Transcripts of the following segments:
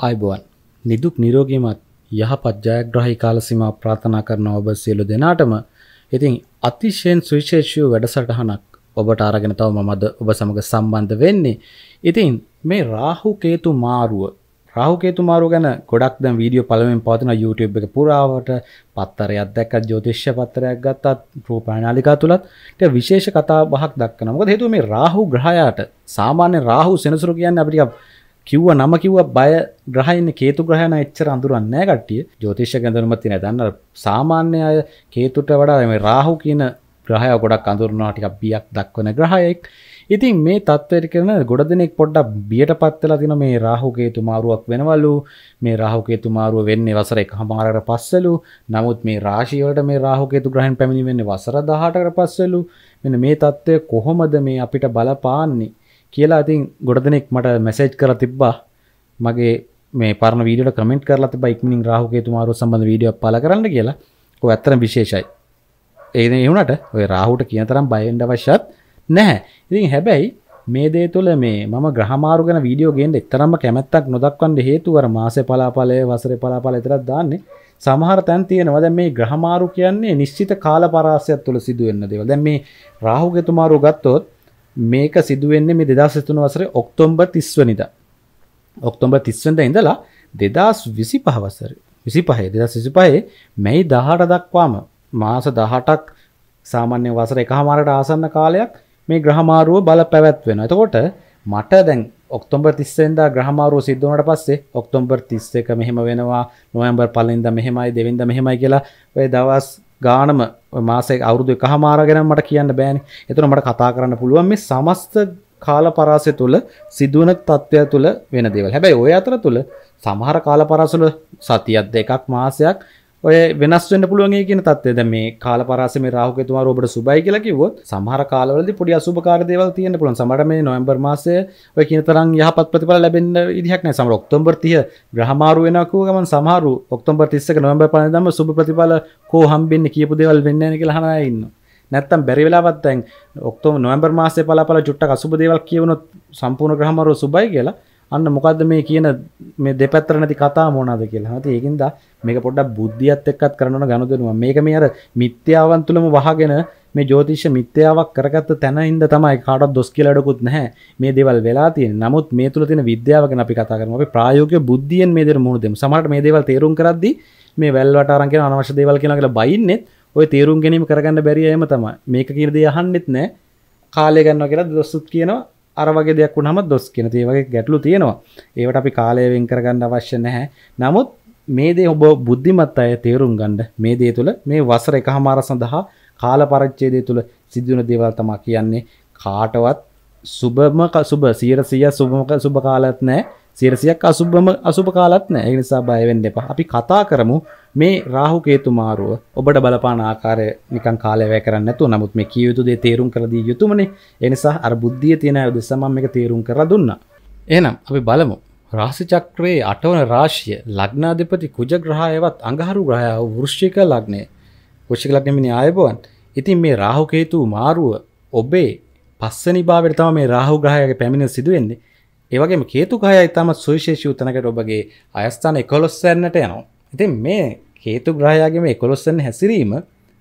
ආයිබෝන් නිදුක් නිරෝගීමත් යහපත් ජයග්‍රහී කාලසීමා ප්‍රාර්ථනා කරන ඔබ සියලු දෙනාටම ඉතින් අතිශයෙන් සුවිශේෂී වැඩසටහනක් ඔබට අරගෙන තව මමද ඔබ සමග සම්බන්ධ වෙන්නේ. ඉතින් මේ රාහු කේතු මාරුව රාහු කේතු මාරුව ගැන ගොඩක් දැන් වීඩියෝ පළවෙන් පවතින YouTube එක පුරාවට පත්තරයක් දැක්කත් ජ්‍යොතිෂ්‍ය පත්තරයක් ගත්තත් රූපණාලිකා තුලත් ටික විශේෂ කතා බහක් දක්වනවා. මොකද හේතුව මේ රාහු ග්‍රහයාට සාමාන්‍ය රාහු සෙනසුරු කියන්නේ අපිට කිව්ව නම කිව්ව බය ග්‍රහයන කේතු ග්‍රහණ එච්චර අඳුරන්න කට්ටිය ජෝතිෂ ගැඳරුමති නැදන්න සාමාන්‍ය අය කේතුට වඩා මේ රාහු කියන ග්‍රහය ගොඩක් අඳුරනවා ටික බියක් දක්වන ග්‍රහයෙක් ඉතින් මේ තත්වයට කරන ගොඩ දෙනෙක් පොඩ්ඩක් බියට පත්වෙලා තින මේ රාහුකේතු මාරුවක් වෙනවලු මේ රාහුකේතු මාරුව වෙන්නේ වසර එක හමාරට පස්සලු නමුත් මේ රාශීවලට මේ රාහුකේතු ග්‍රහන් පැමිණි වෙන්නේ වසර දහටකට පස්සලු මෙන මේ තත්ත්වය කොහොමද මේ අපිට බලපාන්නේ කියලා ඉතින් ගොඩ දෙනෙක් මට මැසේජ් කර තිබ්බා මගේ මේ පරණ වීඩියට කමෙන්ට් කරලා තිබ්බා ඉක්මනින් රාහුගේ තුමාරුව සම්බන්ධ වීඩියෝ පළ කරන්න කියලා. ඔය ඇත්තටම විශේෂයි. ඒ ඒ වුණාට ඔය රාහුට කියන තරම් බය වෙන්න අවශ්‍යත් නැහැ. ඉතින් හැබැයි මේ දේ තුළ මේ මම ග්‍රහමාරු ගැන වීඩියෝ ගේන්න එක්තරම්ම කැමැත්තක් නොදක්වන්න හේතුව අර මාසේ පලාපලය වසරේ පලාපල විතරක් දාන්නේ. සමහර තැන් තියෙනවා. දැන් මේ ග්‍රහමාරු කියන්නේ නිශ්චිත කාල පරාසයක් තුළ සිදු වෙන දේවල්. දැන් මේ රාහුගේ තුමාරුව ගත්තොත් මේක සිදුවෙන්නේ මේ දෙදස් තුන වසර ඔක්තොම්බර් තිස්වනිද ඔක්තොම්බර් තිස්වඳ ඉඳලා දෙදස් විසි පහවසර විසි පහේ දෙදස් විසි පහේ මැයි දහට දක්වාම මාස දහටක් සාමාන්‍ය වසර එක හමාරට ආසන්න කාලයක් මේ ග්‍රහමාරුව බල පැවැත්වෙන එතකොට මට දැන් ඔක්තොම්බර් තිස්සෙන්දා ග්‍රහමාරුව සිද්ධනට පස්සේ ඔක්තොම්බර් තිස්ස එක මෙහෙම වෙනවා නොයම්බර් පලින්ද මෙහෙමයි දෙවින්ද මෙහෙමයි කියලා ඔය දවස් ගානම මාසේ අවුරුදු එකහමාරගෙන මට කියන්න බෑන එතුන මට කතා කරන්න පුළුවන් මේ සමස්ත කාල පරාසය තුළ සිදුවන තත්ත්වය තුළ වෙන දේවල් හැබැයි ඔය අතර තුළ සමහර කාල පරාසල සතියත් දෙකක් මාසයක් ඔය වෙනස් වෙන්න පුළුවන් කියන තත්ත්වය දැන් මේ කාල පරාසය මේ රාහු කේතුමා ඔබට සුබයි කියලා කිව්වොත් සමහර කාලවලදී පොඩි අසුබකාරී දේවල් තියෙන්න පුළුවන්. සමහර මේ නොවැම්බර් මාසය ඔය කියන තරම් යහපත් ප්‍රතිඵල ලැබෙන්න ඉඩක් නැහැ. සමහර ඔක්තෝබර් 30 ග්‍රහමාරු වෙනවා කිව්ව ගමන් සමහරු ඔක්තෝබර් 31 නොවැම්බර් 5 දම්ම සුබ ප්‍රතිඵල කෝ හම්බෙන්නේ කියපු දේවල් වෙන්නේ නැහැ කියලා අහනවා ඉන්නවා. නැත්තම් බැරි වෙලාවත් දැන් ඔක්තෝබර් නොවැම්බර් මාසයේ පලාපල ජුට්ටක අසුබ දේවල් කියවනොත් සම්පූර්ණ ග්‍රහමරෝ සුබයි කියලා අන්න මොකක්ද මේ කියන මේ දෙපැත්තර නැති කතා මොනවාද කියලා. හරි ඒකින්ද මේක පොඩ්ඩක් බුද්ධියත් එක්කත් කරනවන ගනුදෙනුවක්. මේක මේ අර මිත්‍යාවන් තුලම වහගෙන මේ ජෝතිෂ මිත්‍යාවක් කරගත්ත තැනින්ද තමයි කාටවත් දොස් කියලා අඩකුත් නැහැ. මේ දේවල් වෙලා තියෙන්නේ. නමුත් මේ තුල තියෙන විද්‍යාව ගැන අපි කතා කරමු. අපි ප්‍රායෝගික බුද්ධියෙන් මේ දේට මුහුණ දෙමු. සමහරට මේ දේවල් තේරුම් කරද්දී මේ වැල්වට අරන් කියන අනවශ්‍ය දේවල් කියනවා කියලා බයින්නෙත් ඔය තේරුම් ගැනීම කරගන්න බැරි අයම තමයි. මේක කියන දේ අහන්නෙත් නැහැ. කාලය ගන්නවා කියලා දොස්සුත් කියනවා අරවගේ දෙයක් වුණම දොස් කියන තියවගේ ගැටලු තියෙනවා ඒවට අපි කාලයවෙන් කරගන්න අවශ්‍ය නැහැ නමුත් මේ දේ ඔබ බුද්ධිමත් අය තේරුම් ගණ්ඩ මේ දේ තුළ මේ වසර එක හමාර සඳහා කාල පරච්චේදය තුළ සිදුවන දේවල් තමා කියන්නේ කාටවත් සුබම සුබ සීරසිය සුබමක සුභ කාලත් නෑ සියරසියක් අසුභම අසුභ කාලත් නෑ ඒ නිසා බය වෙන්න එපා. අපි කතා කරමු මේ රාහු කේතු මාරුව ඔබට බලපාන ආකාරය නිකන් කාලය වැය කරන්න නැතුව නමුත් මේ කිය යුතු දේ තේරුම් කර දිය යුතුමනේ. ඒ නිසා අර බුද්ධිය තියෙන අය උදෙසා මම මේක තේරුම් කරලා දුන්නා. එහෙනම් අපි බලමු. රාශි චක්‍රයේ 8වන රාශිය ලග්නාධිපති කුජ ග්‍රහයවත් අඟහරු ග්‍රහය වෘශ්චික ලග්නයේ. වෘශ්චික ලග්නෙ මිනි ආයබවන්. ඉතින් මේ රාහු කේතු මාරුව ඔබේ පස්සනිභාවයට තම මේ රාහු ග්‍රහයගේ පැමිණ සිදුවෙන්නේ ඒවගේම කේතුකාය ඉතාමත් සුවිශේෂී උතනකට ඔබගේ අයස්ථාන එකොලොස්සැන්නට යනවා. ඉතින් මේ කේතු ග්‍රහයාගේම එකොලොස්සන්න හැසිරීම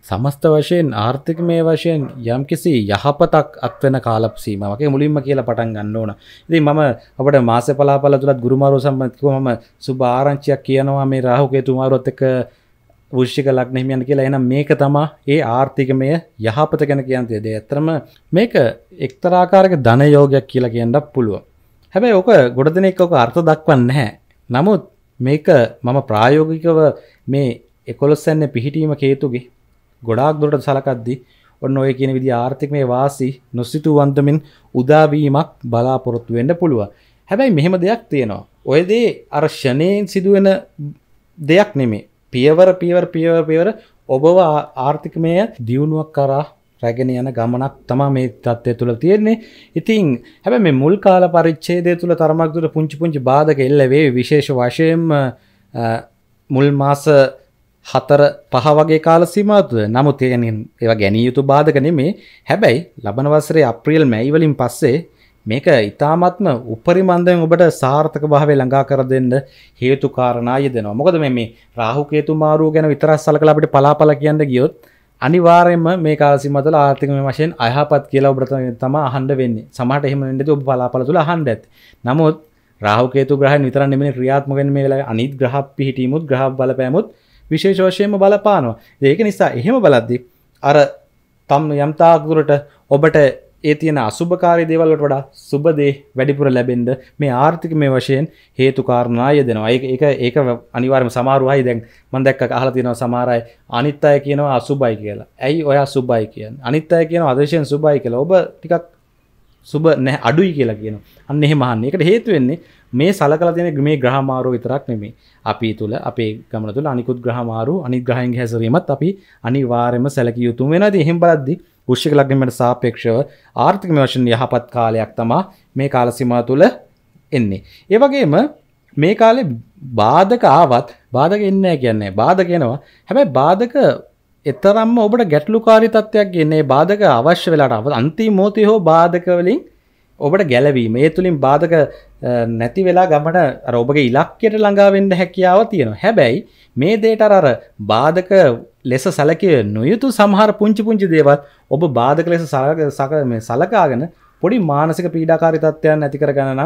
සමස්ත වශයෙන් ආර්ථික මේ වශයෙන් යම් කිසි යහපතක් අත්වෙන කාලප සීමාවගේ මුලින්ම කියලා පටන් ගන්න ඕන. ඉතින් මම අපිට මාස පලාපල තුලත් ගුරුමාරු සම්බන්ධව මම සුබ ආරංචියක් කියනවා මේ රාහු කේතු මාරුවත් එක්ක වෘෂ්ටික ලග්න හිමියන් කියලා. එහෙනම් මේක තමයි ඒ ආර්ථිකමය යහපත ගැන කියන්නේ. ඒ ඇත්තම මේක එක්තරාකාරයක ධන යෝගයක් කියලා කියන්නත් පුළුවන්. හැබැයි ඕක ගොඩ දෙනෙක් ඕක අර්ථ දක්වන්න හැ නමුත් මේක මම ප්‍රායෝගිකව මේ එකොළොස්සැන්න පිහිටීම කේතුගේ ගොඩාක් දුරට සලකද්දි ඔන්න ඔය කියන විදි ආර්ථික මේ වාසි නොස්සිතු වන්දමින් උදාවීමක් බලාපොරොත්තු වෙන්න පුළුවන් හැබැයි මෙහෙම දෙයක් තියෙනවා ඔය දේ අර්ශණයෙන් සිදුවෙන දෙයක් නෙමේ පියවර පියවර පියවර පියවර ඔබව ආර්ථිකමය දියුණුවක් කරා රැගෙන යන ගමනක් තමා මේ තත්ත්වය තුළ තියෙන්නේ ඉතින් හැබ මේ මුල් කාල පරිච්චේදය තුළ තරමක්දුර පුංචි පුංචි බාධක එල්ලවේ විශේෂ වශයෙන් මුල් මාස හතර පහ වගේ කාල සීමතුව නමුත් ඒනින් ඒවා ගැනිය යුතු බාධක නෙමේ හැබැයි ලබන වසරේ අප්‍රියල් මැයිවලින් පස්සේ මේක ඉතාමත්ම උපරිමන්දයෙන් ඔබට සාර්ථක භාවය ළඟා කර දෙන්න හේතු කාරණාය දෙනවා මොකද මේ රාහුකේතු මාරුව ගැන විතරස් සලකලා අපිට පලාපල කියන්න ගියොත් අනිවාරෙන්ම මේ කාසිමතල ආර්ථිකම වශයෙන් අයහපත් කියලා ඔබට තම අහන්ඩ වෙන්නේ සමහට එහෙම වෙන්නද ඔබ බලාපළ තුළ අහන්ඩ ඇති නමුත් රාහුකේතු ග්‍රහන් විතර නෙමෙයි ක්‍රියාත්මකෙන් මේ වෙලාවේ අනිත් ග්‍රහ පිහිටීමුත් ග්‍රහ බලපෑමුත් විශේෂ වශයෙන්ම බලපානවා. ඒක නිසා එහෙම බලද්දී අර තම් යම්තාක් දුරට ඔබට ඒ තියෙන අසුභකාරය දේවල්ලට වඩා සුබදේ වැඩිපුර ලැබෙන්ද මේ ආර්ථික මේ වශයෙන් හේතුකාරණය දෙනවා ඒක ඒක අනිවාර්ම සමාරුවයි දැන් මන් දැක්ක අහලා තියෙනවා සමහරයි අනිත් අය කියනවා අසුබයි කියලා. ඇයි ඔයා සුබයි කියන්නේ? අනිත් අය කියනවා අදර්ශයෙන් සුබයි කියලා. ඔබ ටිකක් සුබ නැහැ අඩුයි කියලා කියනවා. අන්න එහෙම අහන්නේ. ඒකට හේතු වෙන්නේ මේ සලකලා තියෙන මේ ග්‍රහ මාරුව විතරක් නෙමෙයි. අපි තුල අපේ ගමන තුල අනිකුත් ග්‍රහ මාරු අනිත් ග්‍රහයන්ගේ හැසිරීමත් අපි අනිවාර්යයෙන්ම සැලකිය යුතු වෙනවා. ඉතින් එහෙම බලද්දී වෘෂික ලග්නයට සාපේක්ෂව ආර්ථික වශයෙන් යහපත් කාලයක් තමා මේ කාලසීමාව තුළ එන්නේ. ඒ වගේම මේ කාලේ බාධක ආවත් බාධක එන්නේ නැහැ කියන්නේ. බාධක එනවා. හැබැයි බාධක එතරම්ම ඔබට ගැටලුකාරී තත්ත්වයක් ගන්නේ. බාධක අවශ්‍ය වෙලාට අන්තිම මොහොතේ හෝ බාධක වලින් ඔබට ගැලවීම ඒ තුළින් බාධක නැති වෙලා ගමට රෝබගේ ඉලක්කයට ළඟාවෙන්න හැකියාව තියෙන හැබැයි මේ දේට අර බාධක ලෙස සැලකය නොයුතු සහර පුංචි පුංචි දේවල් ඔබ බාධක ලෙස සක සලකාගෙන පොඩි මානසික පීඩාකාරිතත්වයන් ඇති කරගන්න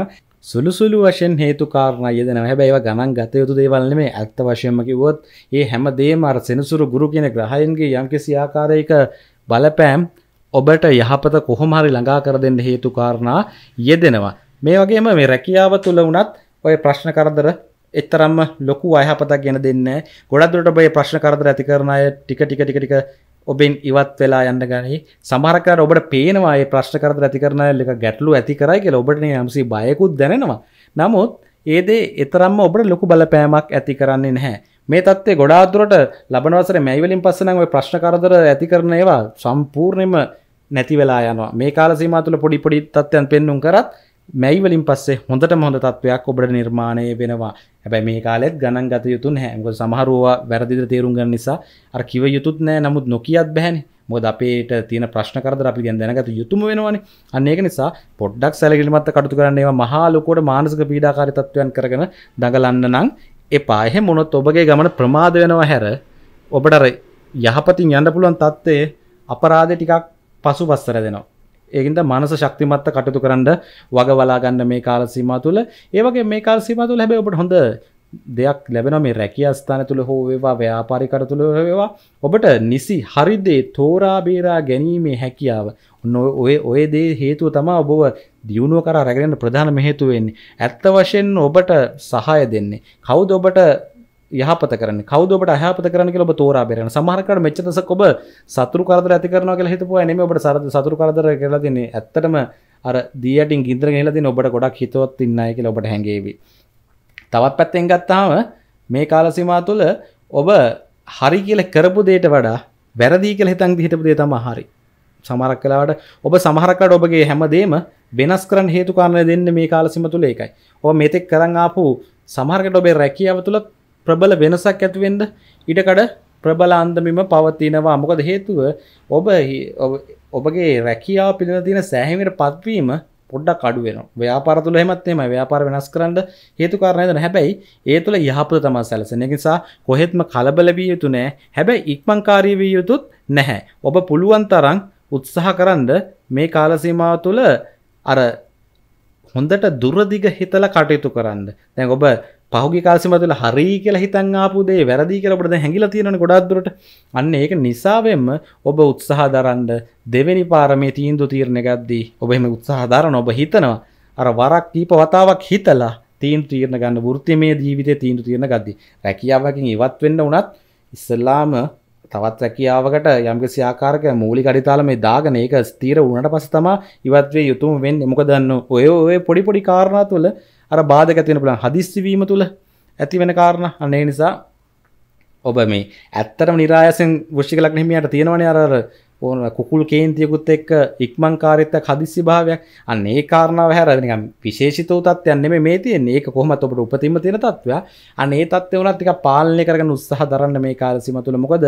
සුළුසුළු වශයෙන් හේතුකාරණ යෙදෙන හැබැයිව ගණන් ගත යුතු දේවල් නෙමේ ඇත්ත වශයෙන්ම කිව්වොත් ඒ හැමදේම අර සෙනසුරු ගුරු කියන ග්‍රහයන්ගේ යම්කිසි ආකාරයක බලපෑම් ඔබට යහපත කොහොම හරි ළඟා කර දෙන්න හේතු කාරණා යෙදෙනවා. මේ වගේම මේ රැකියාව තුල වුණත් ඔය ප්‍රශ්න කරදර එතරම්ම ලොකු අයහපතක් ගෙන දෙන්නේ. ගොඩක් දුරට ඔබ මේ ප්‍රශ්න කරදර ඇති කරන අය ටික ටික ටික ටික ඔබෙන් ඉවත් වෙලා යන්න ගනි සමහරකට ඔබට පේනවා ඒ ප්‍රශ්න කරදර ඇති කරන එක ගැටලු ඇති කරයි කියලා ඔබට යම්සි බයකුත් දැනෙනවා. නමුත් ඒ දේ එතරම්ම ඔබට ලොකු බලපෑමක් ඇති කරන්නේ නැහැ. මේ தත්ත්වේ ගොඩාක් දුරට ලබන වසරේ මැයි වලින් පස්සේ නම් ওই ප්‍රශ්න කරදර ඇති කරන ඒවා සම්පූර්ණයෙන්ම නැති වෙලා යනවා මේ කාල සීමා තුළ පොඩි පොඩි තත්ත්වයන් පෙන්නුම් කරත් මැයි වලින් පස්සේ හොඳට හොඳ තත්වයක් ඔබට නිර්මාණය වෙනවා හැබැයි මේ කාලෙත් ගණන් ගත යුතු නැහැ මොකද සමහරව වැරදිද තේරුම් ගන්න නිසා අර කිව යුතුත් නැහැ නමුත් නොකියත් බෑනේ මොකද අපේට තියෙන ප්‍රශ්න කරදර අපි දැන් දැනගත යුතුම වෙනවනේ අන්න ඒක නිසා පොඩ්ඩක් සැලකිලිමත් කටයුතු කරන්න ඒවා මහා ලොකුවට මානසික පීඩාකාරී තත්වයන් කරගෙන දඟලන්න නම් එපා එහෙම වුණොත් ඔබගේ ගමන ප්‍රමාද වෙනවා හැර ඔබට අර යහපතින් යන්න පුළුවන් තත්ත්වයේ අපරාධේ ටිකක් පසු පස්සර දෙනවා. ඒකින්ද මනස ශක්තිමත්ත කටතු කරන්න වග වලාගන්න මේ කාලසීම තුළ ඒවගේ මේ කාල්සීම තුළ හැබ ඔබට හොඳ දෙයක් ලැබෙන මේ රැකිය අස්ථාන තුළ හෝ වේවා ව්‍යාපාරිකර තුළ වේවා ඔබට නිසි හරිදේ තෝරාබේරා ගැනීමේ හැකියාව ඔය ඔය දේ හේතුව තමා ඔබව දියුණුව කර රැගෙන ප්‍රධාන මෙහේතුවෙන්නේ ඇත්ත වශයෙන් ඔබට සහය දෙන්නේ කවුද ඔබට යහපත කරන කවදට අහපත කරන කියල තෝර බෙරන සමහරකට මෙච්චතසක් ඔබ සතුරු කරදර ඇති කරන කියල හිතපු ඇනම ඔබට සරද සතුරු කරදර කියලා තින්නේ ඇත්තටම අර දියටින් ගින්දර කියලති ඔබට ගොඩක් හිතවත් ඉන්නයි කියල ඔබට හැඟේවි තවත් පැත්තෙන් ගත්තාම මේ කාලසිමා තුළ ඔබ හරි කියල කරපු දේට වඩා වැරදිී කළ හිතන් හිටපු දේ තම හරි සමරක් කලාවට ඔබ සමහරකට ඔබගේ හැමදේම වෙනස් කරන්න හේතු කාරණය දෙන්න මේ කාලසිම තුළ එකයි ඔ මෙතෙක් කරන්න ආපු සමහරකට ඔබේ රැකියාව තුළත් ප්‍රබල වෙනසක් ඇතිවෙන්ඩ ඉඩකඩ ප්‍රබල අන්දමිම පවතිනවා මොකද හේතුව ඔබ ඔබගේ රැකයා පිළිල තින සෑහමට පත්වීම පොඩ්ඩක් කඩුවෙන ව්‍යාපාර තුළ හෙමත්තේම ව්‍යාපාර වෙනස් කරන්න හේතු කාරණයදන හැබැයි ඒ තුළ යහපත තමා සැලසන නිසා කොහෙත්ම කලබල විය යුතු නෑ හැබැයි ඉක්මංකාරී විය යුතුත් නැහැ ඔබ පුළුවන් තරං උත්සාහ කරන්න මේ කාලසීමාව තුළ අර හොඳට දුරදිග හිතල කටයුතු කරන්න දැන් ඔබ පහුගේ කාසිම තුළ හරි කියලා හිතන් ආපුදේ වැරදි කියලට හැඟිලා තියෙන ගොඩක්දුරට අන්න ඒක නිසාවෙන්ම ඔබ උත්සාහ දරන්ඩ දෙවැනි පාරමේ තීන්දු තීරණ ගද්දී ඔබෙම උත්සාහ දරන ඔබ හිතනවා අර වරක් කීප වතාවක් හිතලා තීන් තීරණ ගන්න ෘතිමේ ජීවිතය තීන්දු තීරණ ගද්දි රැකියාවකින් ඉවත් වෙන්න උනත් ඉස්සල්ලාම තවත් රැකියාවකට යම්කිසි ආකාරක මූලික අඩිතාලම මේ දාගෙන ඒක ස්ථීර වුණාට පස්සේ තමයි ඉවත් වෙ යුතුම වෙන්නේ මොකද දන්නෝ ඔය ඔය පොඩි පොඩි කාරණා තුළ අර බාධක තියෙන පුළුවන් හදිස්සිවීම තුළ ඇති වෙන කාරණ අනේ නිසා ඔබ මේ ඇත්තටම නිරායසෙන් වෘෂ්ටික ලග්න හිමියට තියෙනවනේ අර ඕන කුකුල් කේන්තියකුත් එක්ක ඉක්මන් කාරීත්වයක් හදිස්සි භාවයක් අන්න ඒ කාරණාව හැර නිකන් විශේෂිත වූ තත්ත්වයක් නෙමෙයි මේ තියෙන්නේ ඒක කොහොමද ඔබට උපතින්ම තියෙන තත්ත්වයක් අන්න ඒ තත්ත්වය උනත් ටිකක් පාලනය කරගෙන උත්සාහ දරන්න මේ කාල සීම තුළ මොකද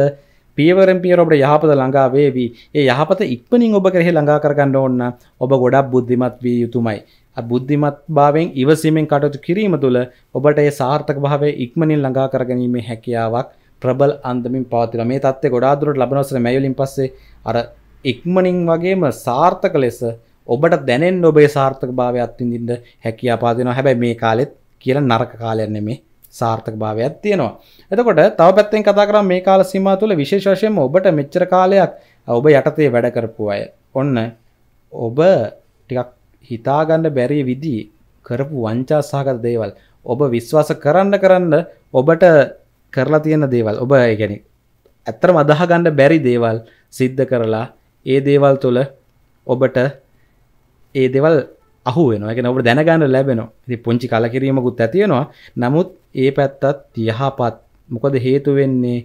පියවරෙන් පියවර ඔබට යහපත ළඟා වේවි ඒ යහපත ඉක්මනින් ඔබ කරෙහි ළඟා කරගන්න ඕන ඔබ ගොඩක් බුද්ධිමත් විය යුතුමයි බුද්ධිමත් භාවයෙන් ඉවසීමෙන් කටයුතු කිරීම තුළ ඔබට ඒ සාර්ථක භාවය ඉක්මනින් ළඟා කරගැනීමේ හැකියාවක් ප්‍රබල අන්දමින් පවතිනවා. මේ தත්ත්වය ගොඩාක් දුරට ලැබෙන අවසර මැයවලින් පස්සේ අර ඉක්මනින් වගේම සාර්ථක ලෙස ඔබට දැනෙන්න ඔබේ සාර්ථක භාවය අත්විඳින්න හැකියාව පවතිනවා. හැබැයි මේ කාලෙත් කියලා නරක කාලයක් නෙමෙයි සාර්ථක භාවයක් තියෙනවා. එතකොට තව පැත්තෙන් කතා කරා මේ කාල සීමාව තුළ විශේෂ වශයෙන්ම ඔබට මෙච්චර කාලයක් ඔබ යටතේ වැඩ කරපු අය. ඔන්න ඔබ ටිකක් හිතාගන්න බැරි විදි කරපු වංචා සහගත දේවල් ඔබ විශ්වාස කරන්න කරන්න ඔබට කරලා තියෙන දේවල් ඔබ ගැන ඇත්තරම අදහගන්න බැරි දේවල් සිද්ධ කරලා ඒ දේවල් තුළ ඔබට ඒ දෙවල් අහුවෙන එක ඔබ දැනගන්න ලැබෙන ති පුංචි කලකිරීමකුත් ඇතියෙනවා නමුත් ඒ පැත්තත් තියහපත් මොකද හේතු වෙන්නේ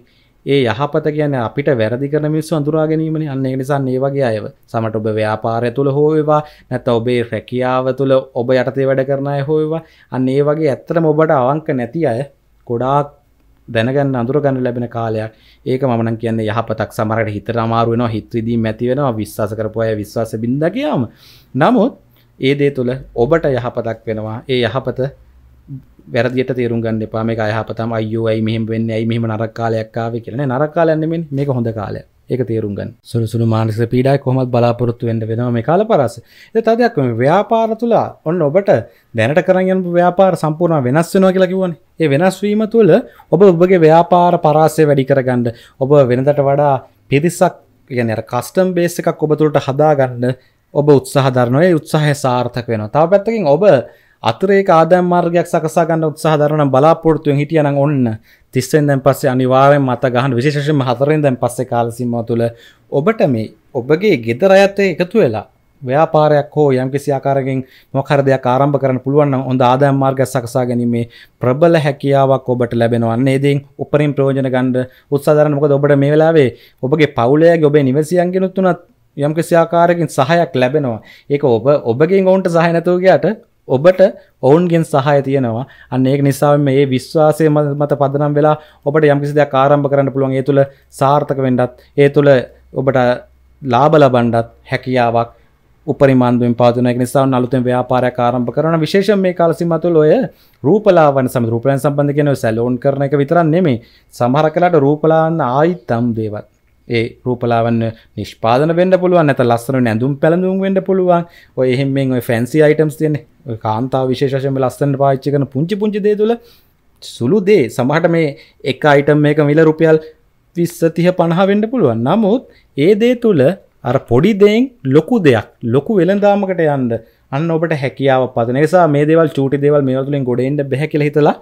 ඒ යහපත කියන අපිට වැරදි කරන මිනිස්සු අඳුරා ගැනීමනේ අන්න ඒ නිසා මේ වගේ අයව සමට ඔබ ව්‍යාපාරය තුල හෝ වේවා නැත්නම් ඔබේ රැකියාව තුල ඔබ යටතේ වැඩ කරන අය හෝ වේවා අන්න ඒ වගේ ඇත්තටම ඔබට අවංක නැති අය ගොඩාක් දැනගන්න අඳුරගන්න ලැබෙන කාලයක් ඒක මම නම් කියන්නේ යහපතක් සමහරකට හිතට අමාරු වෙනවා හිත රිදීම් ඇති වෙනවා විශ්වාස කරපු අය විශ්වාසෙ බින්දා ගියාම නමුත් ඒ දේ තුල ඔබට යහපතක් වෙනවා ඒ යහපත වැරදිට තේරුම් ගන්න එපා මේ අයහපතම අයෝ අයි මෙහම වෙන්න ඇයි මෙහම නරක්කාලයක්කාව කියන නරක්කාලයන්නෙමින් මේක හොඳ කාලය ඒක තේරුම්ගන් සුළුසුළු මානස පීඩයි කොමත් බලාපොරොත්තු වෙන්ඩ වෙනම මේ කාල පරස තදයක් ව්‍යාපාර තුලා ඔන්න ඔබට දැනට කරයන් ව්‍යාපාර සම්පූර්ණ වෙනස් වෙනවා කියලා කිවන ඒ වෙනස්වීම තුළ ඔබ ඔබගේ ව්‍යාපාර පරාසය වැඩි කරගන්න ඔබ වෙනදට වඩා පිරිසක් ගැන කස්ටම් බේස එකක් ඔබතුළට හදාගන්න ඔබ උත්සාහධරනය උත්සාහය සාර්ථක වෙන තා පැත්තකින් ඔබ අතරේ ආදම් මාර්ගයක් සකසා ගන්න උත්සාහ දරන බලාපොරොත්තුෙන් හිටියනම් ඔන්න 30 න් දැන් පස්සේ අනිවාර්යෙන් මත ගන්න විශේෂයෙන්ම හතරෙන් දැන් පස්සේ කාල සීමාව තුළ ඔබට මේ ඔබගේ ගෙදර අයත් එකතු වෙලා ව්‍යාපාරයක් හෝ යම්කිසි ආකාරකින් මොකක් හරි දෙයක් ආරම්භ කරන්න පුළුවන් නම් හොඳ ආදායම් මාර්ගයක් සකසා ගැනීමේ ප්‍රබල හැකියාවක් ඔබට ලැබෙනවා. අන්න ඒදෙන් උපරිම ප්‍රයෝජන ගන්න උත්සාහ දරන මොකද ඔබට මේ වෙලාවේ ඔබගේ පවුලයාගේ ඔබේ නිවසියන්ගෙනුත් උනත් යම්කිසි ආකාරකින් සහයක් ලැබෙනවා. ඒක ඔබ ඔබගෙන් ඔවුන්ට සහය නැතුව ගියාට ඔබට ඔවුන්ගෙන් සහය තියෙනවා අන්න ඒක නිසා මේ විශ්වාසය මත පදනම් වෙලා ඔබට යම්කිසි දෙයක් ආරම්භ කරන්න පුළුවන් ඒ තුළ සාර්ථක වෙන්නත් ඒ තුළ ඔබට ලාභ ලබන්නත් හැකියාවක් උපරිමාන්දුවෙන් පාදන එක නිසා අලුතෙන් ව්‍යාපාරයක් ආරම්භ කරන විශේෂයෙන් මේ කාල සීමාව තුළ ඔය රූපලාවන සමග රූපලාන් සම්බන්ධ කියන ඔය සැලෝන් කරන එක විතරක් නෙමෙයි සමහර කලකට රූපලාන් ආයිත්තම් දේවල් ඒ රූපලාවන්න නිෂ්පාදන වෙන්න පුළුවන් ඇත ලස්සන ඇඳුම් පැළඳුම් වෙන්න පුළුවන් ඔය එහෙම ඔය ෆැන්සි අයිටම්ස් තියෙන කාන්තාව විශේෂම ලස්සන පාච්චි කන පුංචි පුංචි දේ තුළ සුළු දේ සමහට මේ එක අයිටම් මේක මිල රුපියල් විස්ස තිහ පණහ වෙන්න පුළුවන් නමුත් ඒ දේ තුළ අර පොඩි දෙයෙන් ලොකු දෙයක් ලොකු වෙළඳාමකට යන්න අන්න ඔබට හැකියාව පත නිසා මේ දේවල් චූටි දේවල් මේ තුළින් ගොඩෙන්ට බැහැකිල හිතලා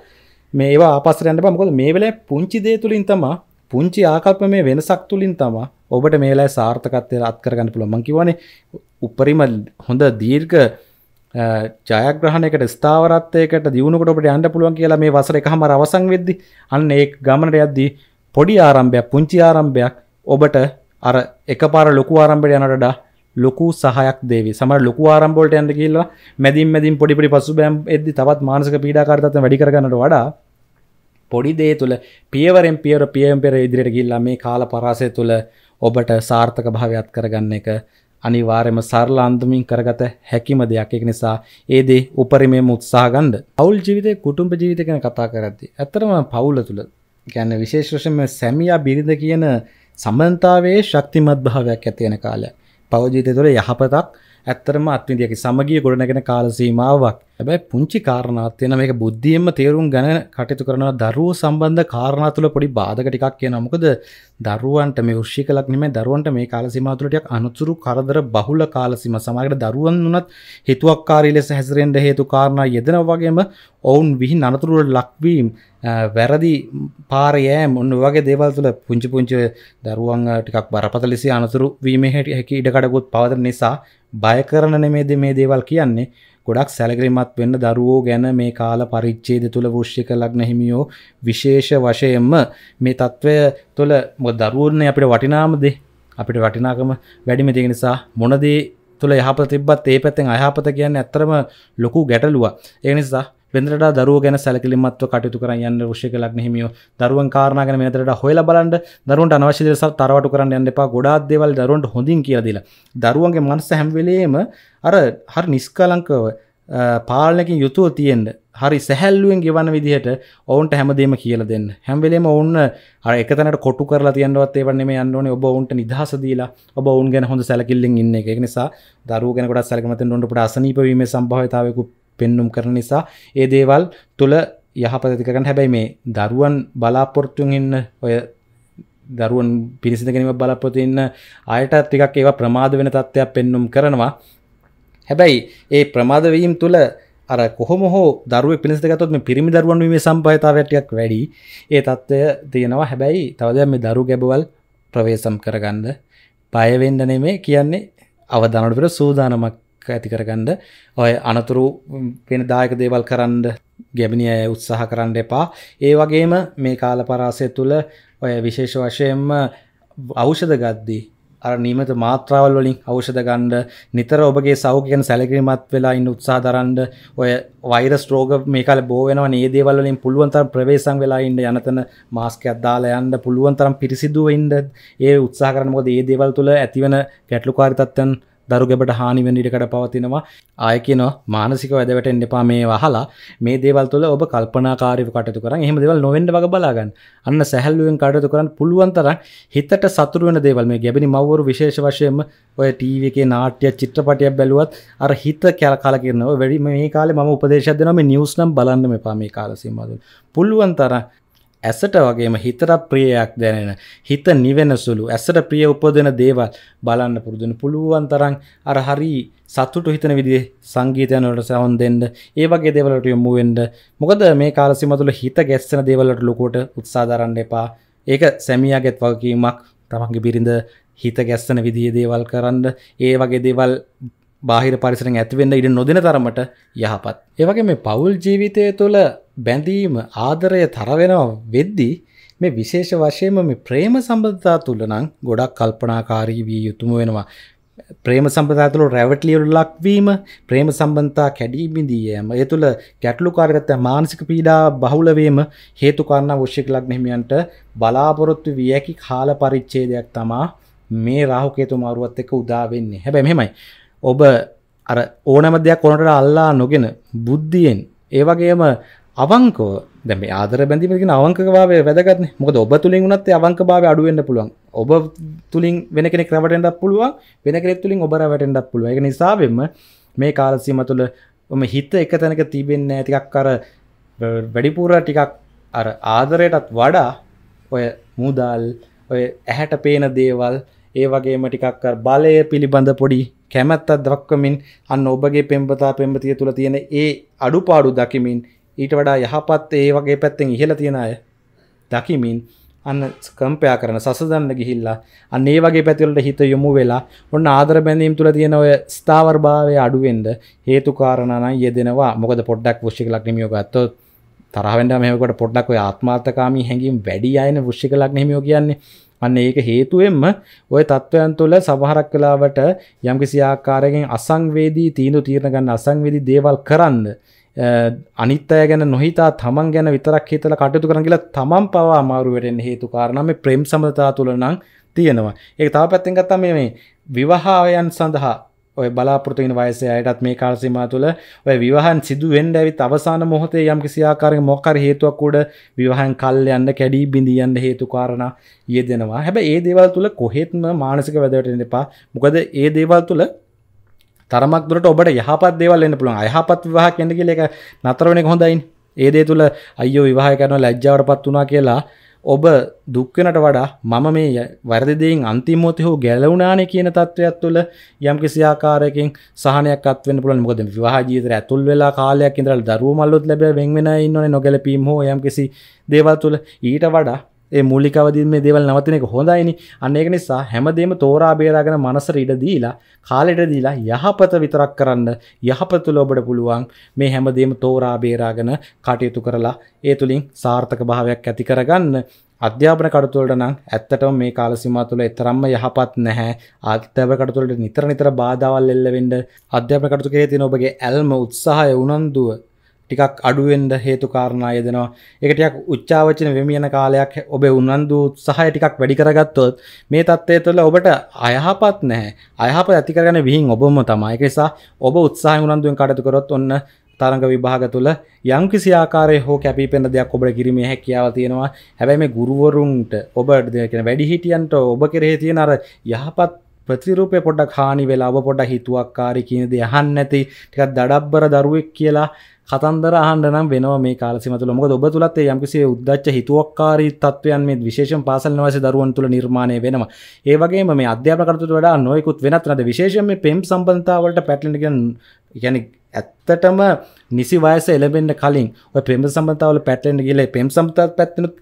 මේවා ආපස්සරයන්න පමකොද මේ වෙලා පුංචි දේ තුළින් තමා පුංචි ආකල්ප මේ වෙනසක් තුලින් තමා ඔබට මේලා සාර්ථකත්වය අත්කරගන්න පුළුවන් මං කියවනේ උපරිම හොඳ දීර්ඝ ජයග්‍රහණයකට ස්ථාවරත්වයකට දියුණුවට ඔබට යන්න පුළුවන් කියලා මේ වසර එකහමාර අවසන් වෙද්දි අන්න ඒ ගමනට යද්දී පොඩි ආරම්භයක් පුංචි ආරම්භයක් ඔබට අර එකපාර ලොකු ආරම්භයට යනට වඩා ලොකු සහයක් දේවි. සමහර ලොකු ආරම්භ වලට යන්න කියලා මැදින් මැදින් පොඩි පොඩි පසුබෑම් එද්දි තවත් මානසික පීඩාකාරීත්වය වැඩි කරගන්නට වඩා පොඩිදේ තුළ පියවරෙන් පියර පියම් පෙර ඉදිරියට ගිල්ලා මේ කාල පරාසය තුළ ඔබට සාර්ථක භාවයක් කරගන්න එක අනිවාර්යම සරල අන්දමින් කරගත හැකිම දෙයක් ඒක නිසා ඒ දේ උපරිමයෙන් උත්සාහ ගන්න. පෞල් ජීවිතේ කුටුම්බ ජීවිත ගැන කතා කරද්දී ඇත්තටම පෞල තුල කියන්නේ විශේෂ වශයෙන්ම සැමියා බිරිඳ කියන සමන්තාවයේ ශක්තිමත් භාවයක් ඇති වෙන කාලයක්. පවජීතය තුළ යහපතක් ඇත්තරම අත්විදියකි සමගිය ගොඩනගෙන කාලසීමාවක් හැබැයි පුංචි කාරණාත්යන මේ බුද්ධියම තේරුම් ගැන කටයුතු කරන දරුවෝ සම්බන්ධ කාරණා තුළ පොඩි බාධක ටිකක් කිය නමුකද දරුවන්ට මේ ෘෂ්ි කලක් නෙම දරුවන්ට මේ කාලසිමාතුලටයක් අනුතුරු කරදර බහුල කාලසිම සමගට දරුවන් වනත් හිතුවක්කාරී ලෙස හැසිරෙන්ට හේතු කාරණා යෙදෙන වගේම ඔවුන් විහි අනතුරුවට ලක්වීම් වැරදි පාරයෑම් ඔන්න වගේ දේවල් තුළ පුංචි පුංචි දරුවන් ටිකක් බරපත ලෙසි අනතුරු වීම හැට හැකි ඉඩකඩකුත් පවතර නිසා බය කරන නෙමේද මේ දේවල් කියන්නේ ගොඩක් සැලග්‍රීමත් වෙන්න දරුවෝ ගැන මේ කාල පරිච්චේද තුළ වෘෂ්ික ලග්න හිමියෝ විශේෂ වශයෙන්ම මේ තත්ත්වය තුළ මො දරුවන්නේ අපිට වටිනාමද අපිට වටිනාකම වැඩිම තිය නිසා මොනදේ තුළ යහප තිබත් ඒ පැත්තෙන් අයහපත කියන්න ඇත්තරම ලොකු ගැටලුව ඒ නිසා වෙදරට දරුව ගැන සැලකිලිමත්ව කටයුතු කර යන්න ෘෂ්‍ය කලක් හිමියෝ දරුවන් කාරණා ගැන මෙතට හොයලා බලන්න දරුවන්ට අනවශ්‍ය දේ සල් තරවටු කරන්න යන්න එපා ගොඩාක් දේවල් දරුවන්ට හොඳින් කියලා දීලා දරුවන්ගේ මනස හැම වෙලේම අර හරි නිෂ්කලංකව පාලනකින් යුතුව තියෙන්ට හරි සැහැල්ලුවෙන් ගෙවන විදිහට ඔවුන්ට හැමදේම කියල දෙන්න හැම්වෙලේම ඔවුන්න අර එකතනට කොටු කරලා තියන්නවත් ඒවන්නේ මේ යන්න ඔබ ඔවුන්ට නිදහස දීලා ඔබ ඔවුන් ගැන හොඳ සැලකිල්ලින් ඉන්න එක නිසා දරුවගෙනකොට සැලකමතෙන් ඔොන්ට පට අසනීපවීම සම්භාවතාවකු පෙන්නුම් කරන නිසා ඒ දේවල් තුළ යහපතතිකරන්න හැබැයි මේ දරුවන් බලාපොරත්තුන් ඉන්න ඔය දරුවන් පිරිසිඳගැනීම බලාපොතින්න අයට ටිකක් ඒවා ප්‍රමාද වෙන තත්ත්වයක් පෙන්නුම් කරනවා හැබැයි ඒ ප්‍රමාදවීම් තුළ අර කොහොම හෝ දරුව පිනිසගතත් මේ පිරිමි දරුවන් වීම සම්පයතාවටයක් වැඩි ඒ තත්ත්වය තියෙනවා හැබැයි තවද මේ දරු ගැබවල් ප්‍රවේසම් කරගන්න පයවෙන්න නෙමේ කියන්නේ අවධානට පෙර සූදානමක් ඇති කරගන්න ඔය අනතුරු වෙන දායක දේවල් කරන්න ගැබිණි අය උත්සාහ කරන්න එපා ඒ වගේම මේ කාල පරාසය තුළ ඔය විශේෂ වශයෙන්ම අවෂධ ගද්දී අර නීමත මාත්‍රාවල් වලින් අවෂධ ගණ්ඩ නිතර ඔබගේ සෞඛ්‍යයන සැලකිරීමත් වෙලා ඉන්න උත්සා දරන්ඩ ඔය වෛර ස්ට්‍රෝග මේකල බෝවෙනවා නේදේවල්ලින් පුළුවන්තර ප්‍රවේශන් වෙලා ඉන්න යනතන මාස්ක අද්දාලා යන්න පුළුවන්තරම් පිරිසිදුව ඉන්ඩ ඒ උත්සා කරනකොද ඒ දේවල් තුළ ඇතිවන ගැටලුකාරිතත්තන් දරුගැබට හානි වෙන ඉඩකට පවතිනවා ආය කියනවා මානසික වැදවැටෙන්න එපා මේ වහලා මේ දේවල් තුළ ඔබ කල්පනාකාරීව කටයුතු කරන් එහෙම දේවල් නොවෙන්න වග බලා ගන්න. අන්න සැහැල්ලුවෙන් කටයුතු කරන් පුළුවන් තරම් හිතට සතුරු වෙන දේවල් මේ ගැබිනි මව්වරු විශේෂ වශයෙන්ම ඔය ටීවී එකේ නාට්‍ය චිත්‍රපටයක් බැලුවත් අර හිත කැල කලකිරනවා වැඩි මේ කාලේ මම උපදේශයක් දෙනවා මේ නිවුස් නම් බලන්න එපා මේ කාල සීමාවල. පුළුවන් තරම් ඇසට වගේම හිතට ප්‍රියයක් දැනෙන හිත නිවෙන සුළු ඇසට ප්‍රිය උපදෙන දේවල් බලන්න පුරුදුන පුළුවන් තරම් අර හරි සතුටු හිතන විදිහේ සංගීතයන් වලට සවන් දෙන්න ඒ වගේ දේවල් වලට යොමු වෙන්න මොකද මේ කාල සීමා තුළ හිත ගැස්සෙන දේවල් වලට ලොකුවට උත්සාහ දරන්න එපා ඒක සැමියාගේත් වගකීමක් තමන්ගේ බිරිඳ හිත ගැස්සන විදිහේ දේවල් කරන්න ඒ වගේ දේවල් බාහිර පරිසරෙන් ඇතිවෙන්න ඉඩ නොදෙන තරමට යහපත්. ඒවගේ මේ පවුල් ජීවිතය තුළ බැඳීම ආදරය තරවෙනවා වෙද්දී මේ විශේෂ වශයෙන්ම මේ ප්‍රේම සම්බඳතා තුළ නම් ගොඩක් කල්පනාකාරී වී යුතුම වෙනවා. ප්‍රේම සම්බඳතා තුළ රැවටලියලක් වීම ප්‍රේම සම්බන්තා කැඩී බිඳී යෑම ඒ තුළ ගැටලුකාරගත මානසික පීඩා බහුල වීම හේතු කාරණා වෘශ්චික ලග්නහිමියන්ට බලාපොරොත්තු විය හැකි කාල පරිච්ඡේදයක් තමා මේ රාහු කේතු මාරුවත් එක්ක උදා වෙන්නේ. හැබැයි මෙහෙමයි ඔබ අර ඕනම දෙයක් ඕනට අල්ලා නොගෙන බුද්ධියෙන් ඒ වගේම අවංකව දැන් මේ ආදර බැඳීම කියන අවංකභාවය වැදගත්නේ. මොකද ඔබ තුලින් උනත් ඒ අවංකභාවය අඩු වෙන්න පුළුවන්. ඔබ තුලින් වෙන කෙනෙක් රැවටෙන්නත් පුළුවන්. වෙන කෙනෙක් තුලින් ඔබ රැවටෙන්නත් පුළුවන්. ඒක නිසා වෙන්න මේ කාල සීමාව තුළ ඔම හිත එක තැනක තිබෙන්නේ නැහැ. ටිකක් අර වැඩිපුර ටිකක් අර ආදරයටත් වඩා ඔය මුදල් ඔය ඇහැට පේන දේවල් ඒ වගේම ටිකක් බලය පිළිබඳ පොඩි කැමැත්තක් දක්වමින් අන්න ඔබගේ පෙම්පතා පෙම්පතිය තුළ තියෙන ඒ අඩුපාඩු දකිමින් ඊට වඩා යහපත් ඒ වගේ පැත්තෙන් ඉහළ තියෙන අය දකිමින් අන්න කම්පයා කරන සසදන්න ගිහිල්ලා අන්න ඒ වගේ පැතිවලට හිත යොමු වෙලා ඔන්න ආදර බැඳීම් තුළ තියෙන ඔය ස්ථාවර්භාවය අඩුවෙන්ද හේතුකාරණනම් යෙදෙනවා මොකද පොඩ්ඩක් වෘෂික ලක්නිමියෝ ගත්තොත් තරහවෙන්ට මේකට පොඩ්ඩක් ඔය ආත්මාර්ථකාමී හැඟීම් වැඩි අයන වෘෂික ලක්නිමියෝ කියන්නේ අන්න ඒක හේතුවෙන්ම ওই தත්වයන් තුළ සමහරක් වෙලාවට යම්කිසි ආකාරයකින් අසංවේදී තීන්දුව తీරන ගන්න අසංවේදී දේවල් කරන්න අනිත් අය ගැන නොහිතා තමන් ගැන විතරක් හිතලා කටයුතු කරන කියලා තමන් පවා අමාරු වෙන්න හේතු කාරණා මේ ප්‍රේම සම්බන්ධතාව තුළ නම් තියෙනවා. ඒක තව පැත්තෙන් ගත්තාම මේ විවාහයන් සඳහා ඔය බලාපොරතුයින වයස අයටත් මේ කාලසිම තුළ ඔය විවාහන් සිදුවෙන්ඩ ඇවිත් අවසාන මොහොතේ යම් කිසියාකාරෙන් මොකර හේතුවක් උඩ විවාහන් කල් යන්න කැඩී බිඳියන්න හේතුකාරණ ඒ දෙනවා හැබ ඒ දේවල් තුළ කොහෙත්ම මානසික වැදවටෙන එපා මොකද ඒ දේවල් තුළ තරමක් දුරට ඔබට යහපත් දේවල් එන්න පුළුවන් අයහපත් විවාහ කෙන්ඩ කියල එක නතරවෙන හොඳයින් ඒදේ තුළ අයෝ විවාහ කරන ලැජ්ජාවට පත් වනා කියලා ඔබ දුක්වෙනට වඩා මම මේ වැරදිදයෙන් අන්තිමෝති හෝ ගැලවුණානේ කියන තත්ත්වයක් තුළ යම් කිසිආකාරයකින් සහනයක් අත්වෙන පුළුවන් මොකද විවාහ ජීවිතය ඇතුල් වෙලා කාලයක් ඉඳලා දරුවෝ මල්ලොත් ලැබෙ වෙන් වෙන ඉන්නවනේ නොගැලපීම් හෝ යම් කිසි දේවල් තුළ ඊට වඩා ඒ මූලිකවදින් මේ දේවල් නවතින එක හොඳයිනි අන්න ඒක නිසා හැමදේම තෝරා බේරාගෙන මනසට ඉඩ දීලා කාලෙට දීලා යහපත විතරක් කරන්න යහපත තුල ඔබට පුළුවන් මේ හැමදේම තෝරා බේරාගෙන කටයුතු කරලා ඒ තුලින් සාර්ථක භාවයක් ඇති කරගන්න අධ්‍යාපන කඩතුවලට නම් ඇත්තටම මේ කාලසිමා තුළ එතරම්ම යහපත් නැහැ අධ්‍යාපන කඩතුවලට නිතර නිතර බාධාවල් එල්ල වෙන්න අධ්‍යාපන කඩතු කරේ තියෙන ඔබගේ ඇල්ම උත්සාහය උනන්දුව ටිකක් අඩුවෙන්ද හේතු කාරණා යෙදෙනවා. ඒක ටිකක් උච්චාවචන වෙමින් යන කාලයක් ඔබේ උනන්දු උත්සාහය ටිකක් වැඩි කරගත්තොත් මේ தත්ත්වය තුළ ඔබට අයහපත් නැහැ. අයහපත් ඇති කරගන්න විහිං ඔබම තමයි. ඒක නිසා ඔබ උත්සාහයෙන් උනන්දුවෙන් කටයුතු කරොත් ඔන්න තරඟ විභාග තුළ යම්කිසි ආකාරයේ හෝ කැපී පෙනෙන දෙයක් ඔබට කිරීමේ හැකියාව තියෙනවා. හැබැයි මේ ගුරුවරුන්ට ඔබ කියන වැඩිහිටියන්ට ඔබ කෙරෙහි තියෙන අර යහපත් ප්‍රතිරූපය පොඩක් හානි වෙලා ඔබ පොඩ හිතුවක්කාරී කියන දේ අහන්න නැති ටිකක් දඩබ්බර දරුවෙක් කියලා කතන්දර අහන්ඩනම් වෙනවා මේ කාලසිමතු මොක ඔබ තුළත් යම්කිසේ උද්දච්ච හිතුවක්කාරී තත්වයන් මේ විශේෂ පාසල් නවස දරුවන් තුළ නිර්මාණය වෙනවා ඒවගේ මේ අධ්‍යාපකරතු වඩා නොයකුත් වෙනත්නට විශේෂම පෙම් සම්බන්තාවලට පැටලිගෙන් ගැන ඇත්තටම නිසි වයස එලබෙන්ට කලින් ඔය පෙම සම්බතාවල පැටලෙන්ට කියලේ පෙම් සම්තත් පැත්තිනුත්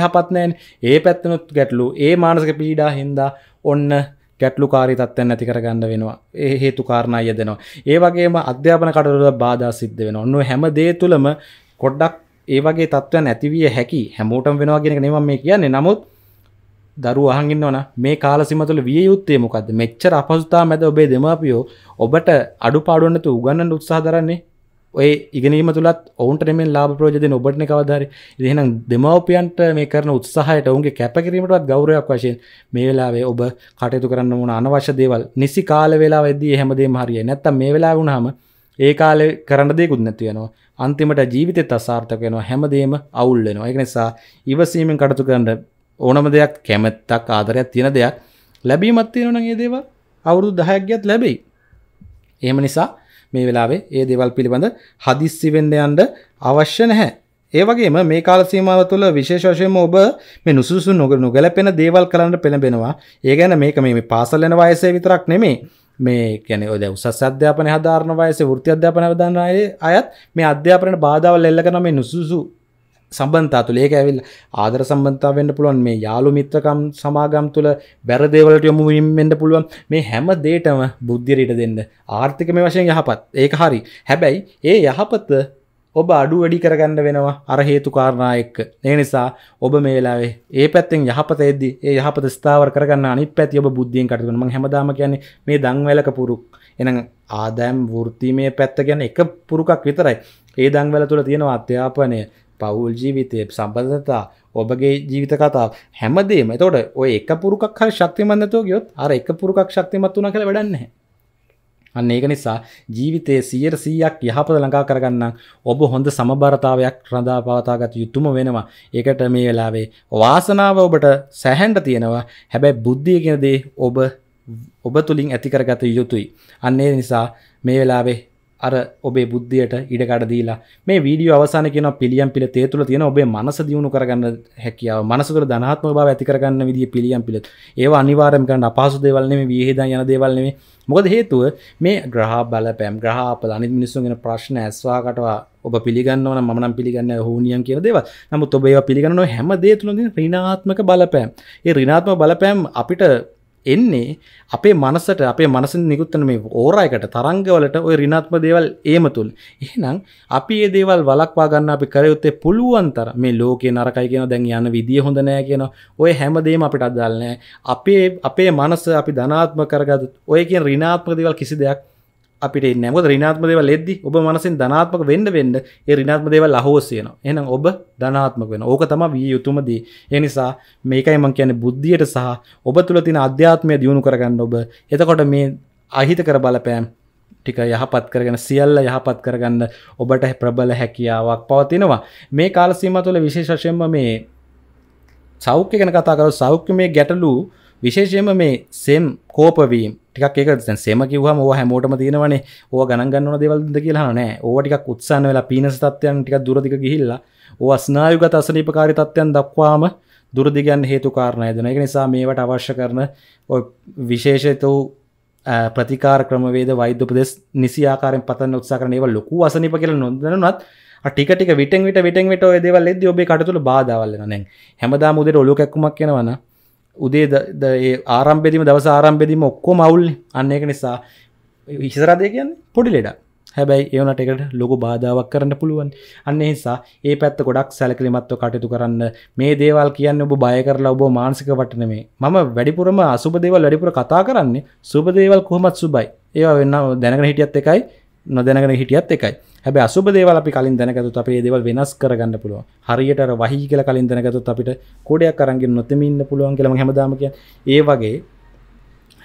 යහපත්නෑන් ඒ පැත්තනුත් ගැටලු ඒ මානසක පීඩා හින්දා ඔන්න ගැටලු කාරි තත්ත්වයන් ඇති කරගන්න වෙනවා ඒ හේතු කාරණා යෙදෙනවා. ඒ වගේම අධ්‍යාපන කටයුතු බාධා සිද්ධ වෙනවා. ඔන්න හැම දේ තුළම කොඩක් ඒ වගේ තත්ත්වයන් ඇතිවිය හැකි හැමෝටම වෙනවා කියෙන නම මේ කියන්නේ නමුත් දරු අහන්ගන්න වන මේ කාලසිමතුල විය යුත්තේ මොකක්ද මෙච්චර අපහසුතා මැද ඔබේ දෙමාපියෝ ඔබට අඩු පාඩුවන්නතු උගන්න උත්සාහ දරන්නේ ඔය ඉගෙනීම තුළත් ඔවුන්ට මෙෙන් ලාබ ප්‍රෝජද ඔබටන කවදාර දෙහෙනම් දෙමවපියන්ට මේ කරන උත්සාහයට ඔුන්ගේ කැපකිරීමටත් ගෞරයක් වශයෙන් මේ වෙලාවේ ඔබ කටයුතු කරන්න වුණ අනවශ්‍ය දේවල් නිසි කාල වෙලා වෙදී හැමදේ හරිිය නැත්තම් මේ වෙලා වුණහම ඒ කාලෙ කරන්න දෙකුත් නැතියනවා අන්තිමට ජීවිතත් අසාර්ථක වෙනවා හැමදේම අවුල්ලෙනවා එක නිසා ඉවසීමෙන් කටතු කරන්න ඕනම දෙයක් කැමැත්තක් ආදරයක් තියෙන දෙයක් ලැබීමත් තියෙනවන ඒ දේව අවුරුදු දහයක් ගියත් ලැබෙයි එහෙම නිසා මේ වෙලාවේ ඒ දේවල් පිළිබඳ හදිස්සි වෙන්න යන්න අවශ්‍ය නැහැ. ඒ වගේම මේ කාල සීමාව තුළ විශේෂ වශයෙන්ම ඔබ මේ නුසුසු නොගැලපෙන දේවල් කරන්න පෙළඹෙනවා. ඒ ගැන මේක මේ පාසල් යන වයසේ විතරක් නෙමෙයි. මේ කැන ඔද උසස් අධ්‍යාපන හදාරන වයසේ වෘත්ති අධ්‍යාපන අවධානයේ අයත් මේ අධ්‍යාපනයට බාධාවල් එල්ල කරන මේ නුසුසු සම්බන්තා තුළ ඒක ඇවිල් ආදර සම්බන්තා වෙන්න පුළුවන් මේ යාලු මිත්‍රකම් සමාගම් තුළ වැරදේවලට යොමුවීම් වෙන්න පුළුවන් මේ හැම දේටම බුද්ධිරිට දෙන්න ආර්ථික මේ වශයෙන් යහපත් ඒක හරි හැබැයි ඒ යහපත ඔබ අඩු වැඩි කරගන්න වෙනවා අර හේතු කාරණා එක්ක ඒ නිසා ඔබ මේ වෙලාවේ ඒ පැත්තෙන් යහපත එද්දි ඒ යහපත ස්ථාවර කරගන්න අනිත් පැති ඔබ බුද්ධියෙන් කටයුතු කරනවා මම හැමදාම කියන්නේ මේ දන්වැලක පුරුක් එහෙනම් ආදායම් වෘත්තිමය පැත්ත ගැන එක පුරුකක් විතරයි ඒ දන්වැල තුළ තියෙනවා අධ්‍යාපනය පවුල් ජීවිතය සම්බඳතා ඔබගේ ජීවිත කතා හැමදේම තොට ඔය එක පුරුකක් හරි ශක්තිමන්දතෝ ගයොත් අර එක පුරුකක් ශක්තිමත් වුණ කළ වැඩන්නේ අන්න ඒක නිසා ජීවිතයේ සියයට සීයක් යහපත ළඟා කරගන්න ඔබ හොඳ සමබරතාවයක් රඳා පවතාගත යුතුම වෙනවා ඒකට මේ වෙලාවේ වාසනාව ඔබට සැහැන්ඩ තියෙනවා හැබැයි බුද්ධිය කෙනදේ ඔබ ඔබ තුළින් ඇතිකරගත යුතුයි අන්නේ නිසා මේ වෙලාවේ අර ඔබේ බුද්ධියට ඉඩකඩ දීලා මේ වීඩියෝ අවසාන කියන පිළියම් පිළ තේ තුළ තියෙන ඔබේ මනස දියුණු කරගන්න හැකියාව මනස තුළ ධනාත්මක බව ඇති කරගන්න විදිය පිළියම් පිළ ඒව අනිවාර්යයෙන් කරන්න අපහසු දේවල් නෙමෙයි විහිදන් යන දේවල් නෙමෙයි මොකද හේතුව මේ ග්‍රහ බලපෑම් ග්‍රහ අපල අනිත් මිනිස්සුන්ගෙන ප්‍රශ්න ඇස්වාකටවා ඔබ පිළිගන්නවන මනම් පිළිගන්න හෝනියම් කියව දේව නමුත් ඔබ ඒවා පිළිගන්නව හැම දේ තුළඳින් රිනාත්මක බලපෑම් ඒ රිනාත්ම බලපෑම් අපිට එන්නේ අපේ මනසට අපේ මනස නිකුත්තන මේ ඕරයකට තරංගවලට ඔය රිනාත්ම දේවල් ඒම තුල් එහෙනම් අපි ඒ දේවල් වලක්වා ගන්න අපි කරයුත්තේ පුළුවන්තර මේ ලෝකේ නරකයි කියන දැන් යන විදිිය හොඳ නෑ කියන ඔය හැමදේම අපිට අදල්නෑ අපේ අපේ මනස අපි ධනාත්ම කරගත් ඔය කියෙන් රිනාත්ම දේවල් කිසි දෙයක් අපිට නැමුද රිනාත්ම දේව ලෙද්දි ඔබ මනසින් ධනාත්මක වෙන්න වෙන්න ඒ රිනාත්ම දේව ලහෝසයන එනම් ඔබ ධනාත්මක වෙන ඕක තම විය යුතුමදී ඒ නිසා මේකයි මං කියන්නේ බුද්ධියට සහ ඔබ තුළ තියෙන අධ්‍යාත්මය දියුණු කරගන්න ඔබ එතකොට මේ අහිත කර බලපෑම් ටික යහපත් කරගෙන සියල්ල යහපත් කරගන්න ඔබට ප්‍රබල හැකියාවක් පවතිනවා මේ කාලසීම තුළ විශේෂශයෙන්ම මේ සෞඛ්‍ය ගැන කතා කරු සෞඛ්‍ය මේ ගැටලූ විශේෂයම මේ සෙම් කෝපවීම් ටිකක් ඒක සෙම කිව්හම ඕ හැමෝටම තියෙනවනේ ඕ ගණන් ගන්නවන දෙවල්ද කියලා නෑ ඕව ටිකක් උත්සන්න වෙලා පීනස තත්ත්වයන් ටික දුරදික ගිහිල්ලා ඕ ස්නායුගත අසනීපකාරී තත්ත්වයන් දක්වාම දුරදිගන් හේතු කාරණය දෙන එක නිසා මේවට අවශ්‍ය කරන විශේෂත වූ ප්‍රතිකාර ක්‍රමවේද වෛද්‍යපදෙස් නිසි ආකාරෙන් පතන්න උත්සා කරන ඒවා ලොකු අසනීප කියලා නොදන්නවත් ටික ටික විටෙන් විට විටෙන් විට ඔය දේවල් එද්දී ඔබේ කටතුල බාධා වල් වෙනවා දැන් හැමදාම උදේට ඔලුව කැක්කුමක් යනවනම් උදේ ආරම්පෙදිම දවස ආරම්පෙදිම ඔක්කො මවුල් අන්න එක නිසා ඉසරදය කියන්න පොඩි ලෙඩ හැබැයි ඒවනට එකට ලොකු බාධාවක් කරන්න පුළුවන් අන්න නිසා ඒ පැත් ගොඩක් සැලකිලිමත්ව කටයුතු කරන්න මේ දේවල් කියන්න ඔබ බය කරලා ඔබ මාන්සික වටන මේ මම වැඩිපුරම අසුපදේවල් වැඩිපුර කතා කරන්නේ සුපදේවල් කොහොමත් සුබයි ඒවා වෙන්න දැනගෙන හිටියත් එකයි නොදැනගෙන හිටියත් එකයි හැබ අසුබ දේවල අපි කලින් දැනගතුත් අපේ දේවල් වෙනස් කරගන්න පුළුව හරියට වහි කියල කලින් දැනගතුත් අපිට කොඩයක් කරන්ගෙන් නොතමින්න පුළුවන් කියලම හැමදාමක ඒ වගේ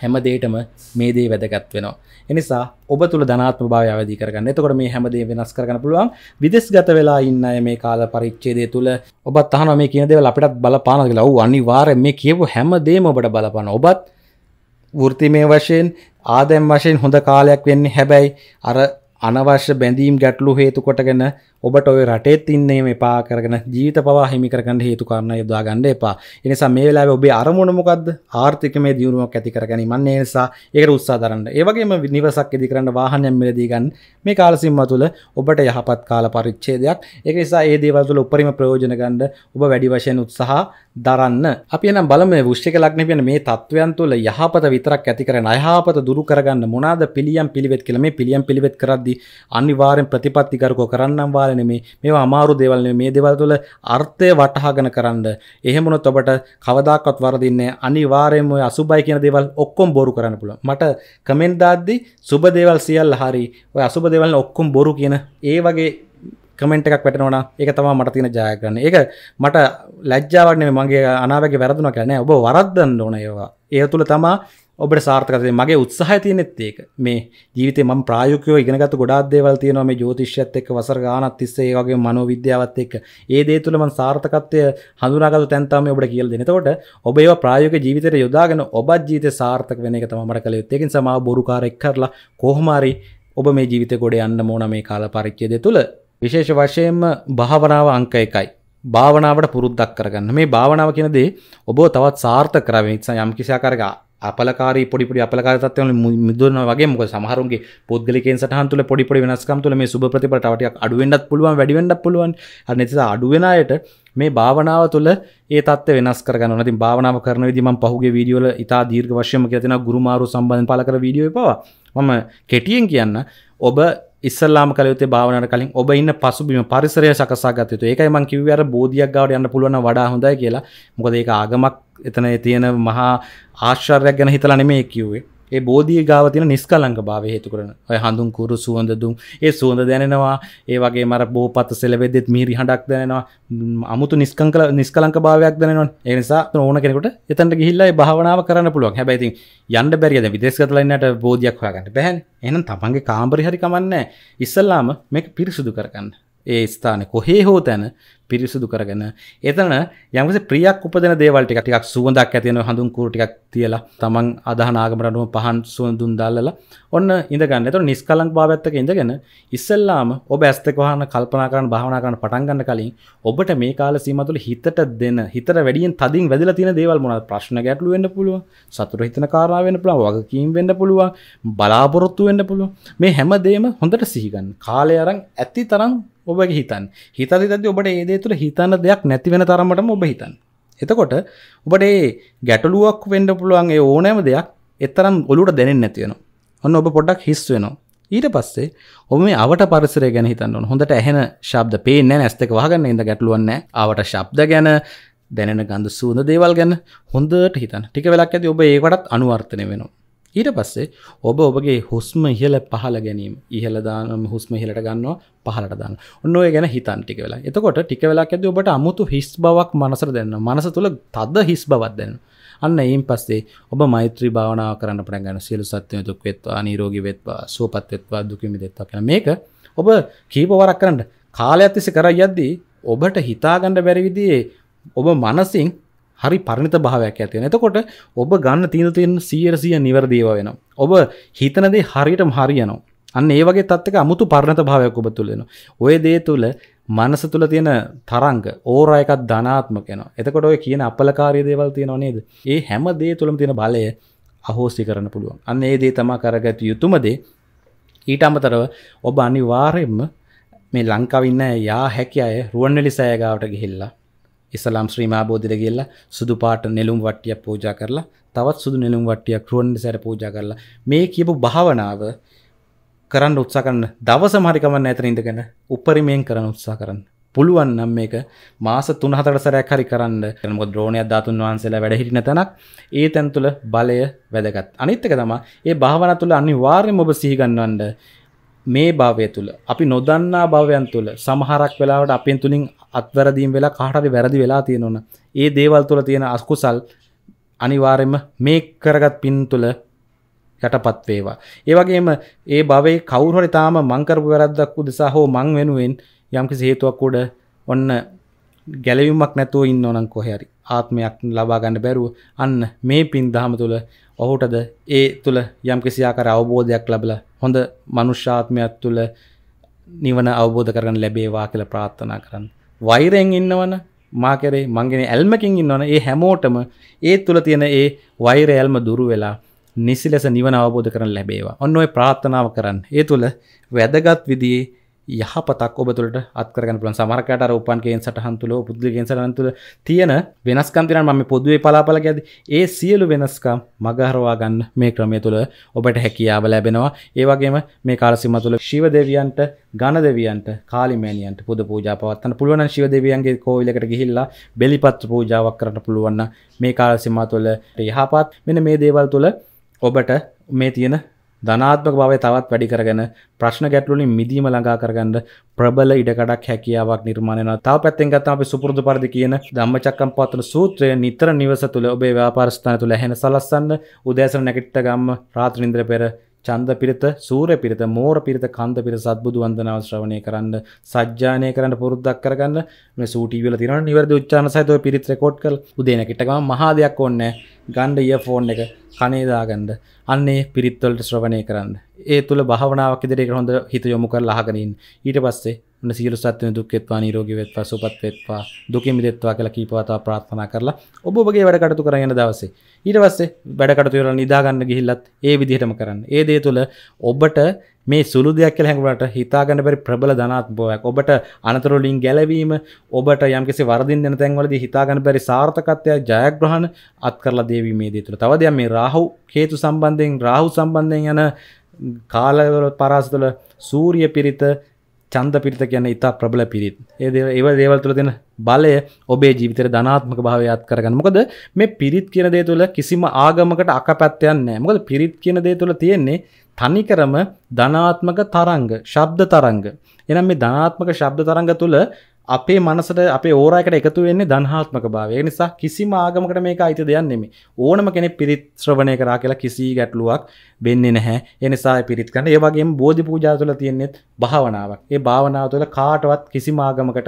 හැමදේටම මේදේ වැදගත් වෙනවා එනිසා ඔබ තුළ ධනාත්ම භාව අවදි කරගන්න එතකොට මේ හැමදේ වෙනස් කරන පුළුවන් විදෙස් ගත වෙලා ඉන්න මේ කාල පරිච්චේදය තුළ ඔබත් තහන මේ කියනදේ අපිටත් බලපානගල ඔවු අනිවාර මේ කියපු හැමදේම ඔබට බලපන ඔබත් වෘතිමය වශයෙන් ආදැම් වශයෙන් හොඳ කාලයක් වෙන්නේ හැබැයි අර අනවශ්‍ය බැඳීම් ගැටලු හේතු කොටගෙන ඔබට ඔය රටේත් ඉන්නේ එපා කරගෙන ජීවිත පවා හිමි කරගන්න හේතු කාරණා යොදා ගන්න එපා. ඒ නිසා මේ වෙලාවේ ඔබේ අරමුණ මොකද්ද? ආර්ථිකමය දියුණුවක් ඇති කර ගැනීමක්. ඒ නිසා ඒකට උත්සාහ දරන්න. ඒ වගේම නිවසක් ඉදි කරන්න වාහනයක් මිලදී ගන්න. මේ කාල සීමාව තුළ ඔබට යහපත් කාල පරිච්ඡේදයක්. ඒක නිසා මේ දේවල් තුළ උපරිම ප්‍රයෝජන ගන්න ඔබ වැඩි වශයෙන් උත්සාහ දරන්න අපි නම් බලම විශ්ෂක ලක්න පියන මේ තත්වයන් තුළ යහපත විතරක් ඇති කරන අයහපත දුරු කරගන්න මොනාද පිළියම් පිළිවෙත් කියල මේ පිළියම් පිළිවෙත් කරද්දි අනිවාරෙන් ප්‍රතිපත්තිකරකෝ කරන්නම් වාලන මේ මේවා අමාරු දෙවල්න මේ දෙවල් තුළ අර්ථය වටහාගෙන කරන්න එහෙමුණොත් ඔබට කවදක්වත් වරදින්නේ අනිවාරයෙන්ම අසුබයි කියන දෙවල් ඔක්කොම් බොරු කරන්න පුළ මට කමෙන්දාද්දි සුබ දේවල් සියල් හරි ඔය අසුබ දෙවල් ඔක්කුම් බොරු කියන ඒ වගේ කමෙන්ට් එකක් වැටෙනවා ඒක තමයි මට තියෙන ජය ගන්න. ඒක මට ලැජ්ජාවක් නෙමෙයි මගේ අනාවැගේ වැරදුනා කියලා නෑ. ඔබ වරද්දන්න ඕන ඒවා. ඒ තුල තමයි ඔබට සාර්ථකත්වය මගේ උත්සාහය තියෙනෙත් ඒක. මේ ජීවිතේ මම ප්‍රායෝගිකව ඉගෙනගත්තු ගොඩාක් දේවල් තියෙනවා මේ ජ්‍යොතිෂයත් එක්ක වසර ගානක් තිස්සේ ඒ වගේ මනෝවිද්‍යාවත් එක්ක. ඒ දේ තුල මම සාර්ථකත්වය හඳුනාගත්තු තැන් තමයි ඔබට කියලා දෙන්නේ. එතකොට ඔබ ඒවා ප්‍රායෝගික ජීවිතයට යොදාගෙන ඔබත් ජීවිතේ සාර්ථක වෙන එක තමයි මට කළ යුත්තේ. ඒක නිසා මාව බොරුකාරයෙක් කරලා කොහොම හරි ඔබ මේ ජීවිතේ ගොඩ යන්න ඕන මේ කාල පරිච්ඡේදය තුල විශේෂ වශයෙන්ම භාවනාව අංක එකයි. භාවනාවට පුරුද්දක් කරගන්න. මේ භාවනාව කියන දේ ඔබව තවත් සාර්ථක කරගෙන ඉතින් යම් කිසි ආකාරයක අපලකාරී පොඩි පොඩි අපලකාරී තත්ත්වයන් මිදුණා වගේ මොකද සමහරුන්ගේ පොත්ගලිකෙන් සටහන් තුළ පොඩි පොඩි වෙනස්කම් තුළ මේ සුබ ප්‍රතිඵල තව ටිකක් අඩු වෙන්නත් පුළුවන් වැඩි වෙන්නත් පුළුවන්. අර නැතිස අඩු වෙන අයට මේ භාවනාව තුළ ඒ තත්ත්ව වෙනස් කරගන්න ඕන. ඉතින් භාවනාව කරන විදිහ මම පහුගිය වීඩියෝ වල ඉතා දීර්ඝ වශයෙන්ම කියලා තියෙනවා ගුරුමාරු සම්බන්ධ පාලකර වීඩියෝ එපවා. මම කෙටියෙන් කියන්න ඔබ ඉස්සල්ලාම කලයුත්තේ භාවනාවට කලින් ඔබ ඉන්න පසුබිම පරිසරය සකසා ගත යුතුයි. ඒකයි මම කිව්වේ අර බෝධියක් ගාවට යන්න පුළුවන් නම් වඩා හොඳයි කියලා. මොකද ඒක ආගමක් එතන තියෙන මහා ආශ්චර්යයක් ගැන හිතලා නෙමෙයි කිව්වේ. ඒ බෝධී ගාව තියෙන නිස්කලංක භාව හේතු කරන ඔය හඳුන් කුරු සුවඳ දුම් ඒ සුවඳ දැනෙනවා ඒ වගේ මර බෝපත සෙලවෙද්දෙත් මිහිරි හඬක් දැනෙනවා අමුතු නිස්කංකල නිස්කලංක භාවයක් දැනෙනවා ඒ නිසා ඕන කෙනෙකුට එතනට ගිහිල්ලා ඒ භාවනාව කරන්න පුළුවන් හැබැයි ඉතින් යන්න බැරිය දැන් විදේශගතලා ඉන්නට බෝධියක් හොයාගන්න බැහැනේ එහෙනම් තමන්ගේ කාමරේ හරි කමන්නේ ඉස්සල්ලාම මේක පිරිසුදු කරගන්න ඒ ස්ථාන කොහේ හෝ තැන පිරිසුදු කරගෙන එතන යමස ප්‍රියක් උපදන දේවල් ටික ටිකක් සුවඳක් ඇති වෙනවා හඳුන් කූරු ටිකක් තියලා තමන් අදහන ආගමට අනුව පහන් සුවඳුන් දාලා ඔන්න ඉඳ ගන්න. එතකොට නිෂ්කලංක භාවයත් එක්ක ඉඳගෙන ඉස්සෙල්ලාම ඔබ ඇස් දෙක වහන කල්පනා කරන භාවනා කරන පටන් ගන්න කලින් ඔබට මේ කාල සීමාව තුළ හිතට දෙන හිතට වැඩියෙන් තදින් වැදලා තියෙන දේවල් මොනවද? ප්‍රශ්න ගැටළු වෙන්න පුළුවන්, සතුට හිතන කාරණා වෙන්න පුළුවන්, වගකීම් වෙන්න පුළුවන්, බලාපොරොත්තු වෙන්න පුළුවන්. මේ හැම දෙයක්ම හොඳට සිහි ගන්න. කාලය අරන් ඇති තරම් ඔබ හිතන් හිත හිතද ඔබට ඒදේ තුළ හිතන්න දෙයක් නැති වෙන තරමටම ඔබ හිතන් එතකොට ඔබට ඒ ගැටලුවක් වෙන්ඩ පුළුවන්ගේ ඕනෑම දෙයක් එතරම් ඔලුට දැනෙන් නැතිවෙන ඔන්න ඔබ පොඩක් හිස් වෙනවා ඊට පස්සේ ඔම අවට පරිසරය ගැන හිතන්න හොඳට ඇහෙන ශබ්ද පේන ඇස්තක වහගන්න ඉඳ ගැටලුවන්න අවට ශබ්ද ගැන දැනෙන ගඳ සූඳ දේවල් ගැන හොඳට හිතන් ටික වෙලක් ඇති ඔබ ඒකටත් අනුවර්තනය වෙනවා ඊට පස්සේ ඔබ ඔබගේ හුස්ම ඉහල පහල ගැනීම ඉහලදාන හුස්ම හිලට ගන්නවා පහලට දන්න ඔන්න ඔය ගැන හිතන් ටික වෙලා එතකොට ටික වෙලා ඇද ඔබට අමුතු හිස් බවක් මනසර දෙන්න මනස තුළ තද හිස් බවත් දෙන්න අන්න ඒන් පස්සේ ඔබ මෛත්‍රී භාවනාව කරන්න පටන් ගන්න සියලු සත්‍යය දුක් වෙත්වා නිරෝගී වෙත්වා සුවපත් වෙත්වා දුකින් මිදෙත්වා කියන මේක ඔබ කීප වරක් කරන්න කාලයක් තිස්සේ කරා යද්දී ඔබට හිතාගන්න බැරි විදිහේ ඔබ මනසින් හරි පරිණත භාවයක් ඇතියෙන එතකොට ඔබ ගන්න තීන තියෙන සියරසිය නිවැරදිව වෙන ඔබ හිතනදේ හරියටම හරියනවා අන්න ඒ වගේ තත්ක අමුතු පරණත භාවයක් ඔබ තුළ වෙනවා ඔය දේ තුළ මනස තුළ තියෙන තරංග ඕරා එකක් ධනාත්මක වෙනවා එතකොට ඔය කියන අපලකාරී දේවල් තියෙනව නේද ඒ හැම දේ තුළම තියෙන බලය අහෝසි කරන්න පුළුවන් අන්න ඒ දේ තමා කරගත යුතුම දේ ඊට අමතරව ඔබ අනිවාර්යෙන්ම මේ ලංකාවින්න යා හැකි අය රුවන්වැලි සෑගාවට ගිහිල්ලා ඉස්ලාම් ශ්‍රීමා බෝධිර ගිහිල්ලා සුදු පාට නෙළුම් වට්ටියක් පූජා කරලා තවත් සුදු නෙළුම් වට්ටියක් රුවන්වැලි සැර පූජා කරලා මේ කියපු භාවනාව කරන්න උත්සාහ කරන්න දවසම හරි කමක් නැහැ එතන ඉඳගෙන උපරිමයෙන් කරන්න උත්සාහ කරන්න පුළුවන් නම් මේක මාස 3-4 සැරයක් හරි කරන්න. මොකද ඩ්‍රෝනියක් ධාතුන් වහන්සේලා වැඩ හිටින තැනක් ඒ තැන් තුල බලය වැදගත්. අනිත් එක තමයි මේ භාවනා තුල අනිවාර්යයෙන්ම ඔබ සිහි ගන්නවන්න මේ භාවය තුල අපි නොදන්නා භවයන් තුල සමහරක් වෙලාවට අපෙන් තුලින් අත්වැරදීම් වෙලා කාටරි වැරදි වෙලා තියෙනවන ඒ දේවල් තුළ තියෙන අස්කුසල් අනිවාරෙන්ම මේ කරගත් පින් තුළ යටපත් වේවා ඒවගේම ඒ බවේ කවුරහරි තාම මංකරපු වැරද්දක් උදෙසා හෝ මං වෙනුවෙන් යම්කි සේතුවක් උඩ ඔන්න ගැලවීමක් නැතුව ඉන්න ඕනං කොහැරි ආත්මයක් ලබා ගන්න බැරුව අන්න මේ පින් දහම තුළ ඔහුටද ඒ තුළ යම් කිසියාකර අවබෝධයක් ලබල හොඳ මනුෂ්‍යාත්මයක් තුළ නිවන අවබෝධ කරන ලැබේවා කියල ප්‍රාත්ථනා කරන්න වෛරයෙන් ඉන්නවන මාකරේ මංගෙන ඇල්මකින් ඉන්නවන ඒ හැමෝටම ඒ තුළ තියෙන ඒ වෛර ඇල්ම දුරු වෙලා නිසි ලෙස නිවන අවබෝධ කරන ලැබේවා ඔන්න ඔය ප්‍රාත්ථනාව කරන්න ඒ තුළ වැදගත් විදිේ යහපතක් ඔබතුලට අත්කරගන්න පුළන් සමරකට රෝපන්ගේෙන් සටහන් තුළ පුද්ලිගෙන් සටහන් තුළ තියෙන වෙනස්කම් තිරන මම පොදුවේ පලාපල ගැද ඒ සියලු වෙනස්කම් මගහරවා ගන්න මේ ක්‍රමය තුළ ඔබට හැකියාව ලැබෙනවා ඒවගේම මේ කාලසිම තුළ ශිව දෙවියන්ට ගණ දෙවියන්ට කාලිමෑනියන්ට පුද පූජා පවත්තන පුළුවන් ශිව දෙවියන්ගේ කෝවිලකට ගිහිල්ලා බෙලිපත්‍ර පූජාවක් කරට පුළුවන්න මේ කාලසිමා තුළ යහපත් මෙන මේ දේවල් තුළ ඔබට මේ තියෙන ධනාත්මක බවය තවත් වැඩි කරගෙන ප්‍රශ්න ගැටලුලින් මිදීම ළඟා කරගන්න ප්‍රබල ඉඩකඩක් හැකියාවක් නිර්මාණය වෙනවා. තව පැත්තෙන් ගත්තම අපි සුපුරුදු පරිදි කියන ධම්මචක්කම්පවත්තන සූත්‍රය නිතර නිවස තුල ඔබේ ව්‍යාපාර ස්ථාන තුල ඇහෙන සලස්සන්න උදෑසන නැගිට්ට ගම්ම රාත්‍රී නින්දර පෙර චන්ද පිරිත සූර පිරිත මෝර පිරිත කන්ද පිරිත සත්බුදු වන්දනාව ශ්‍රවණය කරන්න සජ්ජානය කරන්න පුරුද්දක් කරගන්න මේ සූටිවල තියෙනවා නිවැරදි උච්චාරණ සහිතව පිරිත් රෙකෝඩ් කරලා උදේන කිට ගමන් මහා දෙයක් ඕනේ ගන්න ඉයර්ෆෝන් එක කනේ දාගන්න අන්නේ පිරිත් වලට ශ්‍රවණය කරන්න ඒ තුල භාවනාවක් ඉදිරියට හොඳ හිත යොමු කරලා අහගෙන ඉන්න ඊට පස්සේ ඔන්න සියලු සත්ත්වයන් දුක් වෙත්වා නිරෝගී වෙත්වා සුවපත් වෙත්වා දුකින් මිදෙත්වා කියලා කීපවතාව ප්‍රාර්ථනා කරලා ඔබ ඔබගේ වැඩ කටයුතු කරගෙන යන දවසේ ඊට පස්සේ වැඩ කටයුතු වල නිදා ගන්න ගිහිල්ලත් ඒ විදිහටම කරන්න. ඒ දේ තුළ ඔබට මේ සුළු දෙයක් කියලා හැඟුණාට හිතාගන්න බැරි ප්‍රබල ධනාත්මකයක් ඔබට අනතුරු වලින් ගැලවීම ඔබට යම්කිසි වරදින් දෙන තැන්වලදී හිතාගන්න බැරි සාර්ථකත්වය ජයග්‍රහණ අත් කරලා දේවි මේ දේ තුළ. තව දෙයක් මේ රාහු හේතු සම්බන්ධයෙන් රාහු සම්බන්ධයෙන් යන කාලවල පරාස තුළ සූර්ය පිරිත චන්ද පිරිත කියන්න ඉතා ප්‍රබල පිරිත් ඒද ඒව දේවල් තුළ දෙන බලය ඔබේ ජීවිතර ධනාත්මක භාවයත් කරගන්න මොකද මේ පිරිත් කියන දේ තුළ කිසිම ආගමකට අක පැත්තයන්නේ මොකද පිරිත් කියන දේ තුළ තියෙන්නේ තනිකරම ධනාත්මක තරංග ශබ්ද තරංග එනම් මේ ධනාත්මක ශබ්ද තරංග තුළ අපේ මනසට අපේ ඕරයකට එකතු වෙන්නේ දන්හාත්මක භාවය නිසා කිසිම ආගමකට මේක අයිති දෙයක් නෙමෙයි. ඕනම කෙනෙක් පිරිත් ශ්‍රවණය කරා කියලා කිසි ගැටලුවක් වෙන්නේ නැහැ. ඒ නිසා පිරිත් කරන ඒ වගේම බෝධි පූජා තුළ තියෙන්නේ භාවනාවක්. ඒ භාවනාව තුළ කාටවත් කිසිම ආගමකට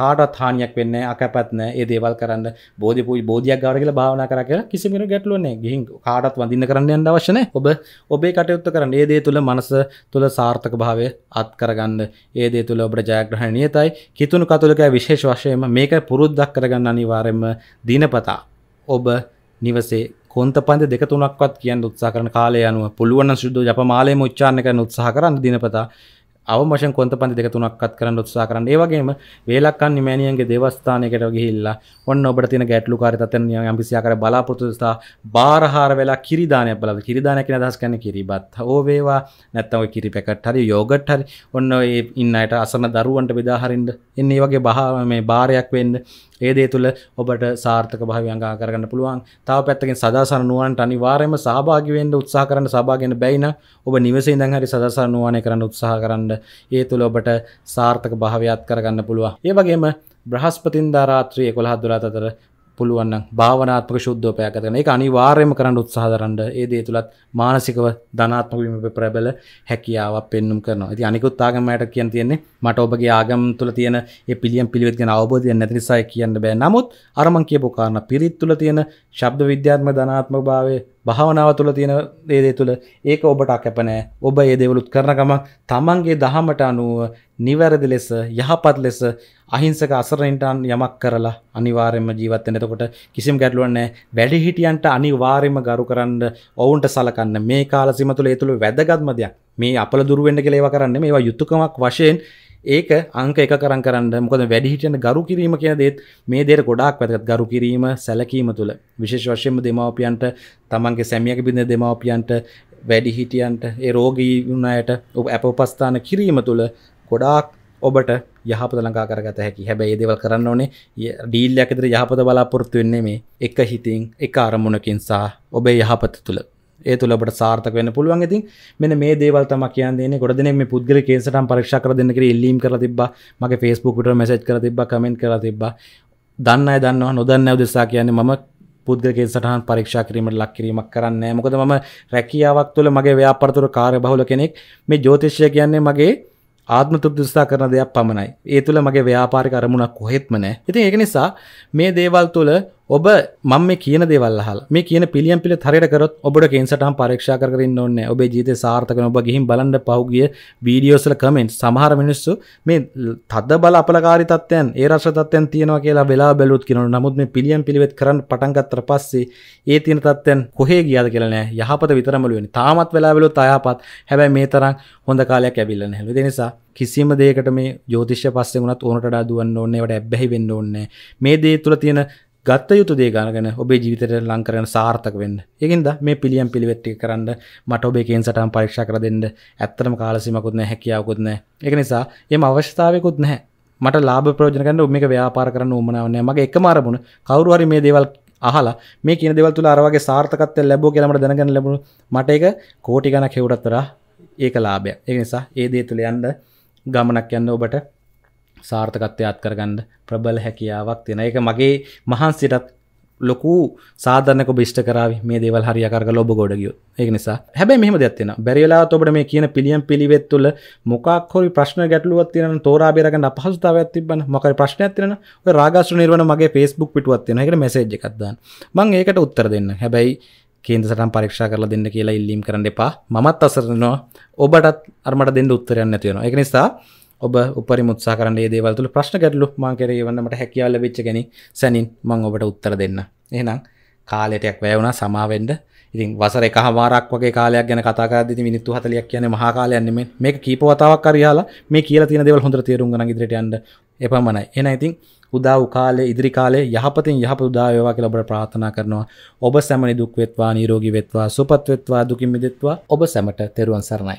කාටත් හානියක් වෙන්න අකපත්න ඒ දේවල් කරන්න බෝධ පු බෝධයක් ගාර කියලා භාවනා කර කියලා කිසිමිට ගැටලුවන්නේ ගහි කාටත් වඳන්න කරන්න යන්න අවශ්‍යන ඔබ ඔබේ කටයුත්ත කරන්න ඒ දේ තුළ මනස තුළ සාර්ථක භාවය අත් කරගන්න ඒ දේ තුළ ඔබට ජයග්‍රහණ නියතයි කිතුුණු කතුලක විශේෂ වශයම මේක පුරුද්දක් කරගන්න අනිවාරෙන්ම දිනපතා ඔබ නිවසේ කොන්ත පන්ද දෙක තුනක්වත් කියන්න උත්සා කරන කාලය අනුව පුළුවන් සුද්ද ජපමාලයම උච්චාරණ කරන උත්සාහ කරන්න දිනපතා අවමශ කොත පන්ති දෙක තුනක්ත් කරන්න උත්සා කරන්න ඒවගේම වේලක්කන් නිමෑනියන්ගේ දෙවස්ථානයකට ගිහිල්ලා ඔන්න ඔබට තින ගැටලු කාරිතතන යම්පිසියාකර බලාපොරතුස්ථා බාරහාර වෙලා කිරිදානය බල කිරිදානයක අදහස් කන කිරිබත් හෝ වේවා නැත්තව කිරි පැකට හරි යෝගට් හරි ඔන්න ඒ ඉන්නයට අසන දරුවන්ට බෙදාහරින්ට එන්නේ වගේ බහ මේ භාරයක් වෙන්න ඒදේ තුළ ඔබට සාර්ථක භාවයංගා කරගන්න පුළුවන් තව පැත්තකින් සදාසර නුවන්ට අනිවාර්යයෙන්ම සහභාගීවෙන්ඩ උත්සා කරන්න සභාගෙන බැයින ඔබ නිවසේ ඉඳන් හරි සදාසර නුවණය කරන්න උත්සාහ කරන්න ඒ තුළ ඔබට සාර්ථක භාවයක් කරගන්න පුළුවන් ඒ වගේම බ්‍රහස්පතින්දා රාත්‍රී 11 දුරාත අතර පුළුවන් භාවනාත්මක ශුද්ධෝ පැකරන එක අනිවාර්යම කරන්න උත්සාහදරන්ට ඒ දේ තුළත් මානසිකව ධනාත්මකවීම ප්‍රබල හැකියාවක් පෙන්නුම් කරනවා. ඉතින් අනිකුත් ආගමකට කියන්න තියෙන්නේ මට ඔබගේ ආගම් තුළ තියෙන ඒ පිළියම් පිළිවෙත් ගැන අවබෝධයක් නැති නිසා කියන්න බෑ. නමුත් අර මං කියපු කාරණා පිරිත් තුළ තියෙන ශබ්ද විද්‍යාත්මක ධනාත්මකභාවය භාවනාව තුළ තියෙන දේදේ තුළ ඒක ඔබට අකැපනෑ ඔබ ඒ දේවලුත් කරනගම තමන්ගේ දහමට අනුව නිවැරදි ලෙස යහපත් ලෙස අහිංසක අසරණයින්ටන් යමක් කරලා අනිවාර්යෙන්ම ජීවත් වෙන එතකොට කිසිම ගැටලුවක් නැහැ වැඩිහිටියන්ට අනිවාර්යෙන්ම ගරු කරන්න ඔවුන්ට සලකන්න මේ කාලසීම තුළ ඒ තුළ වැදගත්ම දෙයක් මේ අපල දුරු වෙන්න කියලා ඒවා කරන්නේ මේවා යුතුයකමක් වශයෙන් ඒක අංක එක කරන් කරන්න මොකද වැඩිහිටන ගරු කිරීම කියන දේත් මේ දේට ගොඩාක් වැදගත් ගරු කිරීම සැලකීම තුළ විශේෂ වශයෙන්ම දෙමාපියන්ට තමන්ගේ සැමියක බිඳ දෙමාපියන්ට වැඩිහිටියන්ට ඒ රෝගී වුණයට ඔබ අප උපස්ථාන කිරීම තුළ ගොඩාක් ඔබට යහපත ලඟා කරගත හැකි හැබැයි ඒ දේවල් කරන්න ඕනේ ඩීල්යක් ඇතුළේ යහපත බලාපොරොත්තු වෙන්නේ මේ එක හිතින් එක අරමුණකින් සහ ඔබේ යහපත තුළ ඒ තුළ ඔබට සාර්ථක වෙන්න පුළුවන්. ඉතින් මෙන්න මේ දේවල් තමයි කියන්න දෙන්නේ. ගොඩ දෙනෙක් මේ පුද්ගලික කේසටම් පරීක්ෂා කර දෙන්න කියලා ඉල්ලීම් කරලා තිබ්බා. මගේ Facebook පිටර මැසේජ් කරලා තිබ්බා, කමෙන්ට් කරලා තිබ්බා. දන්න අය දන්නවා, නොදන්න අය උදෙසා කියන්නේ මම පුද්ගල කේසටහන් පරීක්ෂා කිරීමට ලක් කිරීමක් කරන්නේ මොකද මම රැකියාවක් තුළ මගේ ව්‍යාපාරතුර කාර්ය බහුල කෙනෙක්. මේ ජ්‍යොතිෂය කියන්නේ මගේ ආත්ම තුෘතිස්ථා කරන දෙයක් පමණයි. ඒ තුළ මගේ ව්‍යාපාරික අරමුණක් කොහෙත්ම නෑ. ඉතින් ඒක නිසා මේ දේවල් තුළ ඔබ මම මේ කියන දේවල් අහලා මේ කියන පිළියම් පිළිත් හරියට කරොත් ඔබට කේන්සටහන් පරීක්ෂා කර කර ඉන්න ඕනේ ඔබේ ජීවිතේ සාර්ථක වෙන ඔබ ගිහින් බලන්න පහුගිය වීඩියෝස් වල කමෙන්ට් සමහර මිනිස්සු මේ තද බල අපලකාරී තත්ත්වයන් ඒ රස තත්ත්වයන් තියෙනවා කියලා වෙලා බැලුවොත් කියනවා නමුත් මේ පිළියම් පිළිවෙත් කරන්න පටන් ගත්තට පස්සේ ඒ තියෙන තත්ත්වයන් කොහේ ගියාද කියලා නෑ යහපත විතරමලු වෙන්නේ තාමත් වෙලා බැලුවොත් අයහපත් හැබැයි මේ තරම් හොඳ කාලයක් ඇවිල්ලා නැහැ ඒ නිසා කිසිම දෙයකට මේ ජෝතිෂ්‍ය පස්සේ වුණත් ඕනට වඩා දුවන්න ඕනේ ඒවට ඇබ්බැහි වෙන්න ඕනේ මේ දේ තුල තියෙන ගත්ත යුතු දේගනගෙන ඔබේ ජීවිතයට ලංකරන සාර්ථක වෙන්න ඒකින්ද මේ පිළියම් පිළිවෙට්ටි කරන්න මට ඔබේ කේන් සටම් පරීක්ෂා කර දෙන්න ඇත්තටම කාලසිමකුත් නැහැ හැකියාවකුත් නැහැ ඒක නිසා එම අවශ්‍යතාවයකුත් නැහැ මට ලාභ ප්‍රයෝජන ගන්න ඔබ මේක ව්‍යාපාර කරන්න උවමනාවක් නැහැ මගේ එකම අරමුණ කවුරු හරි මේ දේවල් අහලා මේ කියන දේවල් තුල අර වගේ සාර්ථකත්වයක් ලැබුවා කියලා මට දැනගන්න ලැබුණු මට ඒක කෝටි ගණක් හේවටත් වඩා ඒක ලාභයක් ඒක නිසා ඒ දේ තුල යන්න ගමනක් යන්න ඔබට සාර්ථකත්වයත් කරගන්න ප්‍රබල හැකියාවක් තියෙන එක මගේ මහන්සිටත් ලොකු සාධනක බිෂ්ට කරාව මේ දේවල් හරියාකර ලොබ ගොඩගියෝ ඒ නිසා හැබැ මෙහම දෙත්තින බැරිලා ඔබට මේ කියන පිළියම් පිළිවෙත් තුළ මොකක්හොරි ප්‍රශ්න ගැටලුවත් තියෙන තෝරාබේරගන්න අපහසුතාවත් තිබන්න මොකර ප්‍රශ්නයක් තියෙන රාගස්ු නිර්වණ මගේ ෆස්බුක් පිටුවත් තියෙන එකට මෙසේජ් එකක්දන්න මං ඒකට උත්තර දෙන්න හැබැයි කේන්ද සටන් පරීක්ෂා කරලා දෙන්න කියලා ඉල්ලීම් කරන්න එපා මමත් අසරනවා ඔබටත් අරමට දෙන්න උත්තරයන්න තියෙනවා එක නිසා ඔබ උපරි මුත්සා කරන්න දේවල්තුල ප්‍රශ්න ගැටලු මාකර වන්නට හැකියාල වෙච්ච ගැන සැනින් මං ඔබට උත්තර දෙන්න එහනම් කාලෙටයක් වැෑවුණ සමාවෙන්ඩ ඉතින් වසර එකහවාරක් වගේ කාලයක් ගැන කතාකාදදි මිනිත්තු හතලයක් කියන මහාකාලයන්නෙම මේ කීපවතාවක් කරයාලා මේ කියල තින දෙවල් හොඳ තේරුම් ගිදිරටයන්ට එපමණයි එන ඉතින් උදා උකාලේ ඉදිරි කාලේ යහපතින් යහප උදාවේවා කියලා ඔබට ප්‍රාර්ථනා කරනවා ඔබ සැමනි දුක් වෙත්වා නිරෝගී වෙත්වා සුවපත් වෙත්වා දුකින් මිදෙත්වා ඔබ සැමට තෙරුවන් සරණයි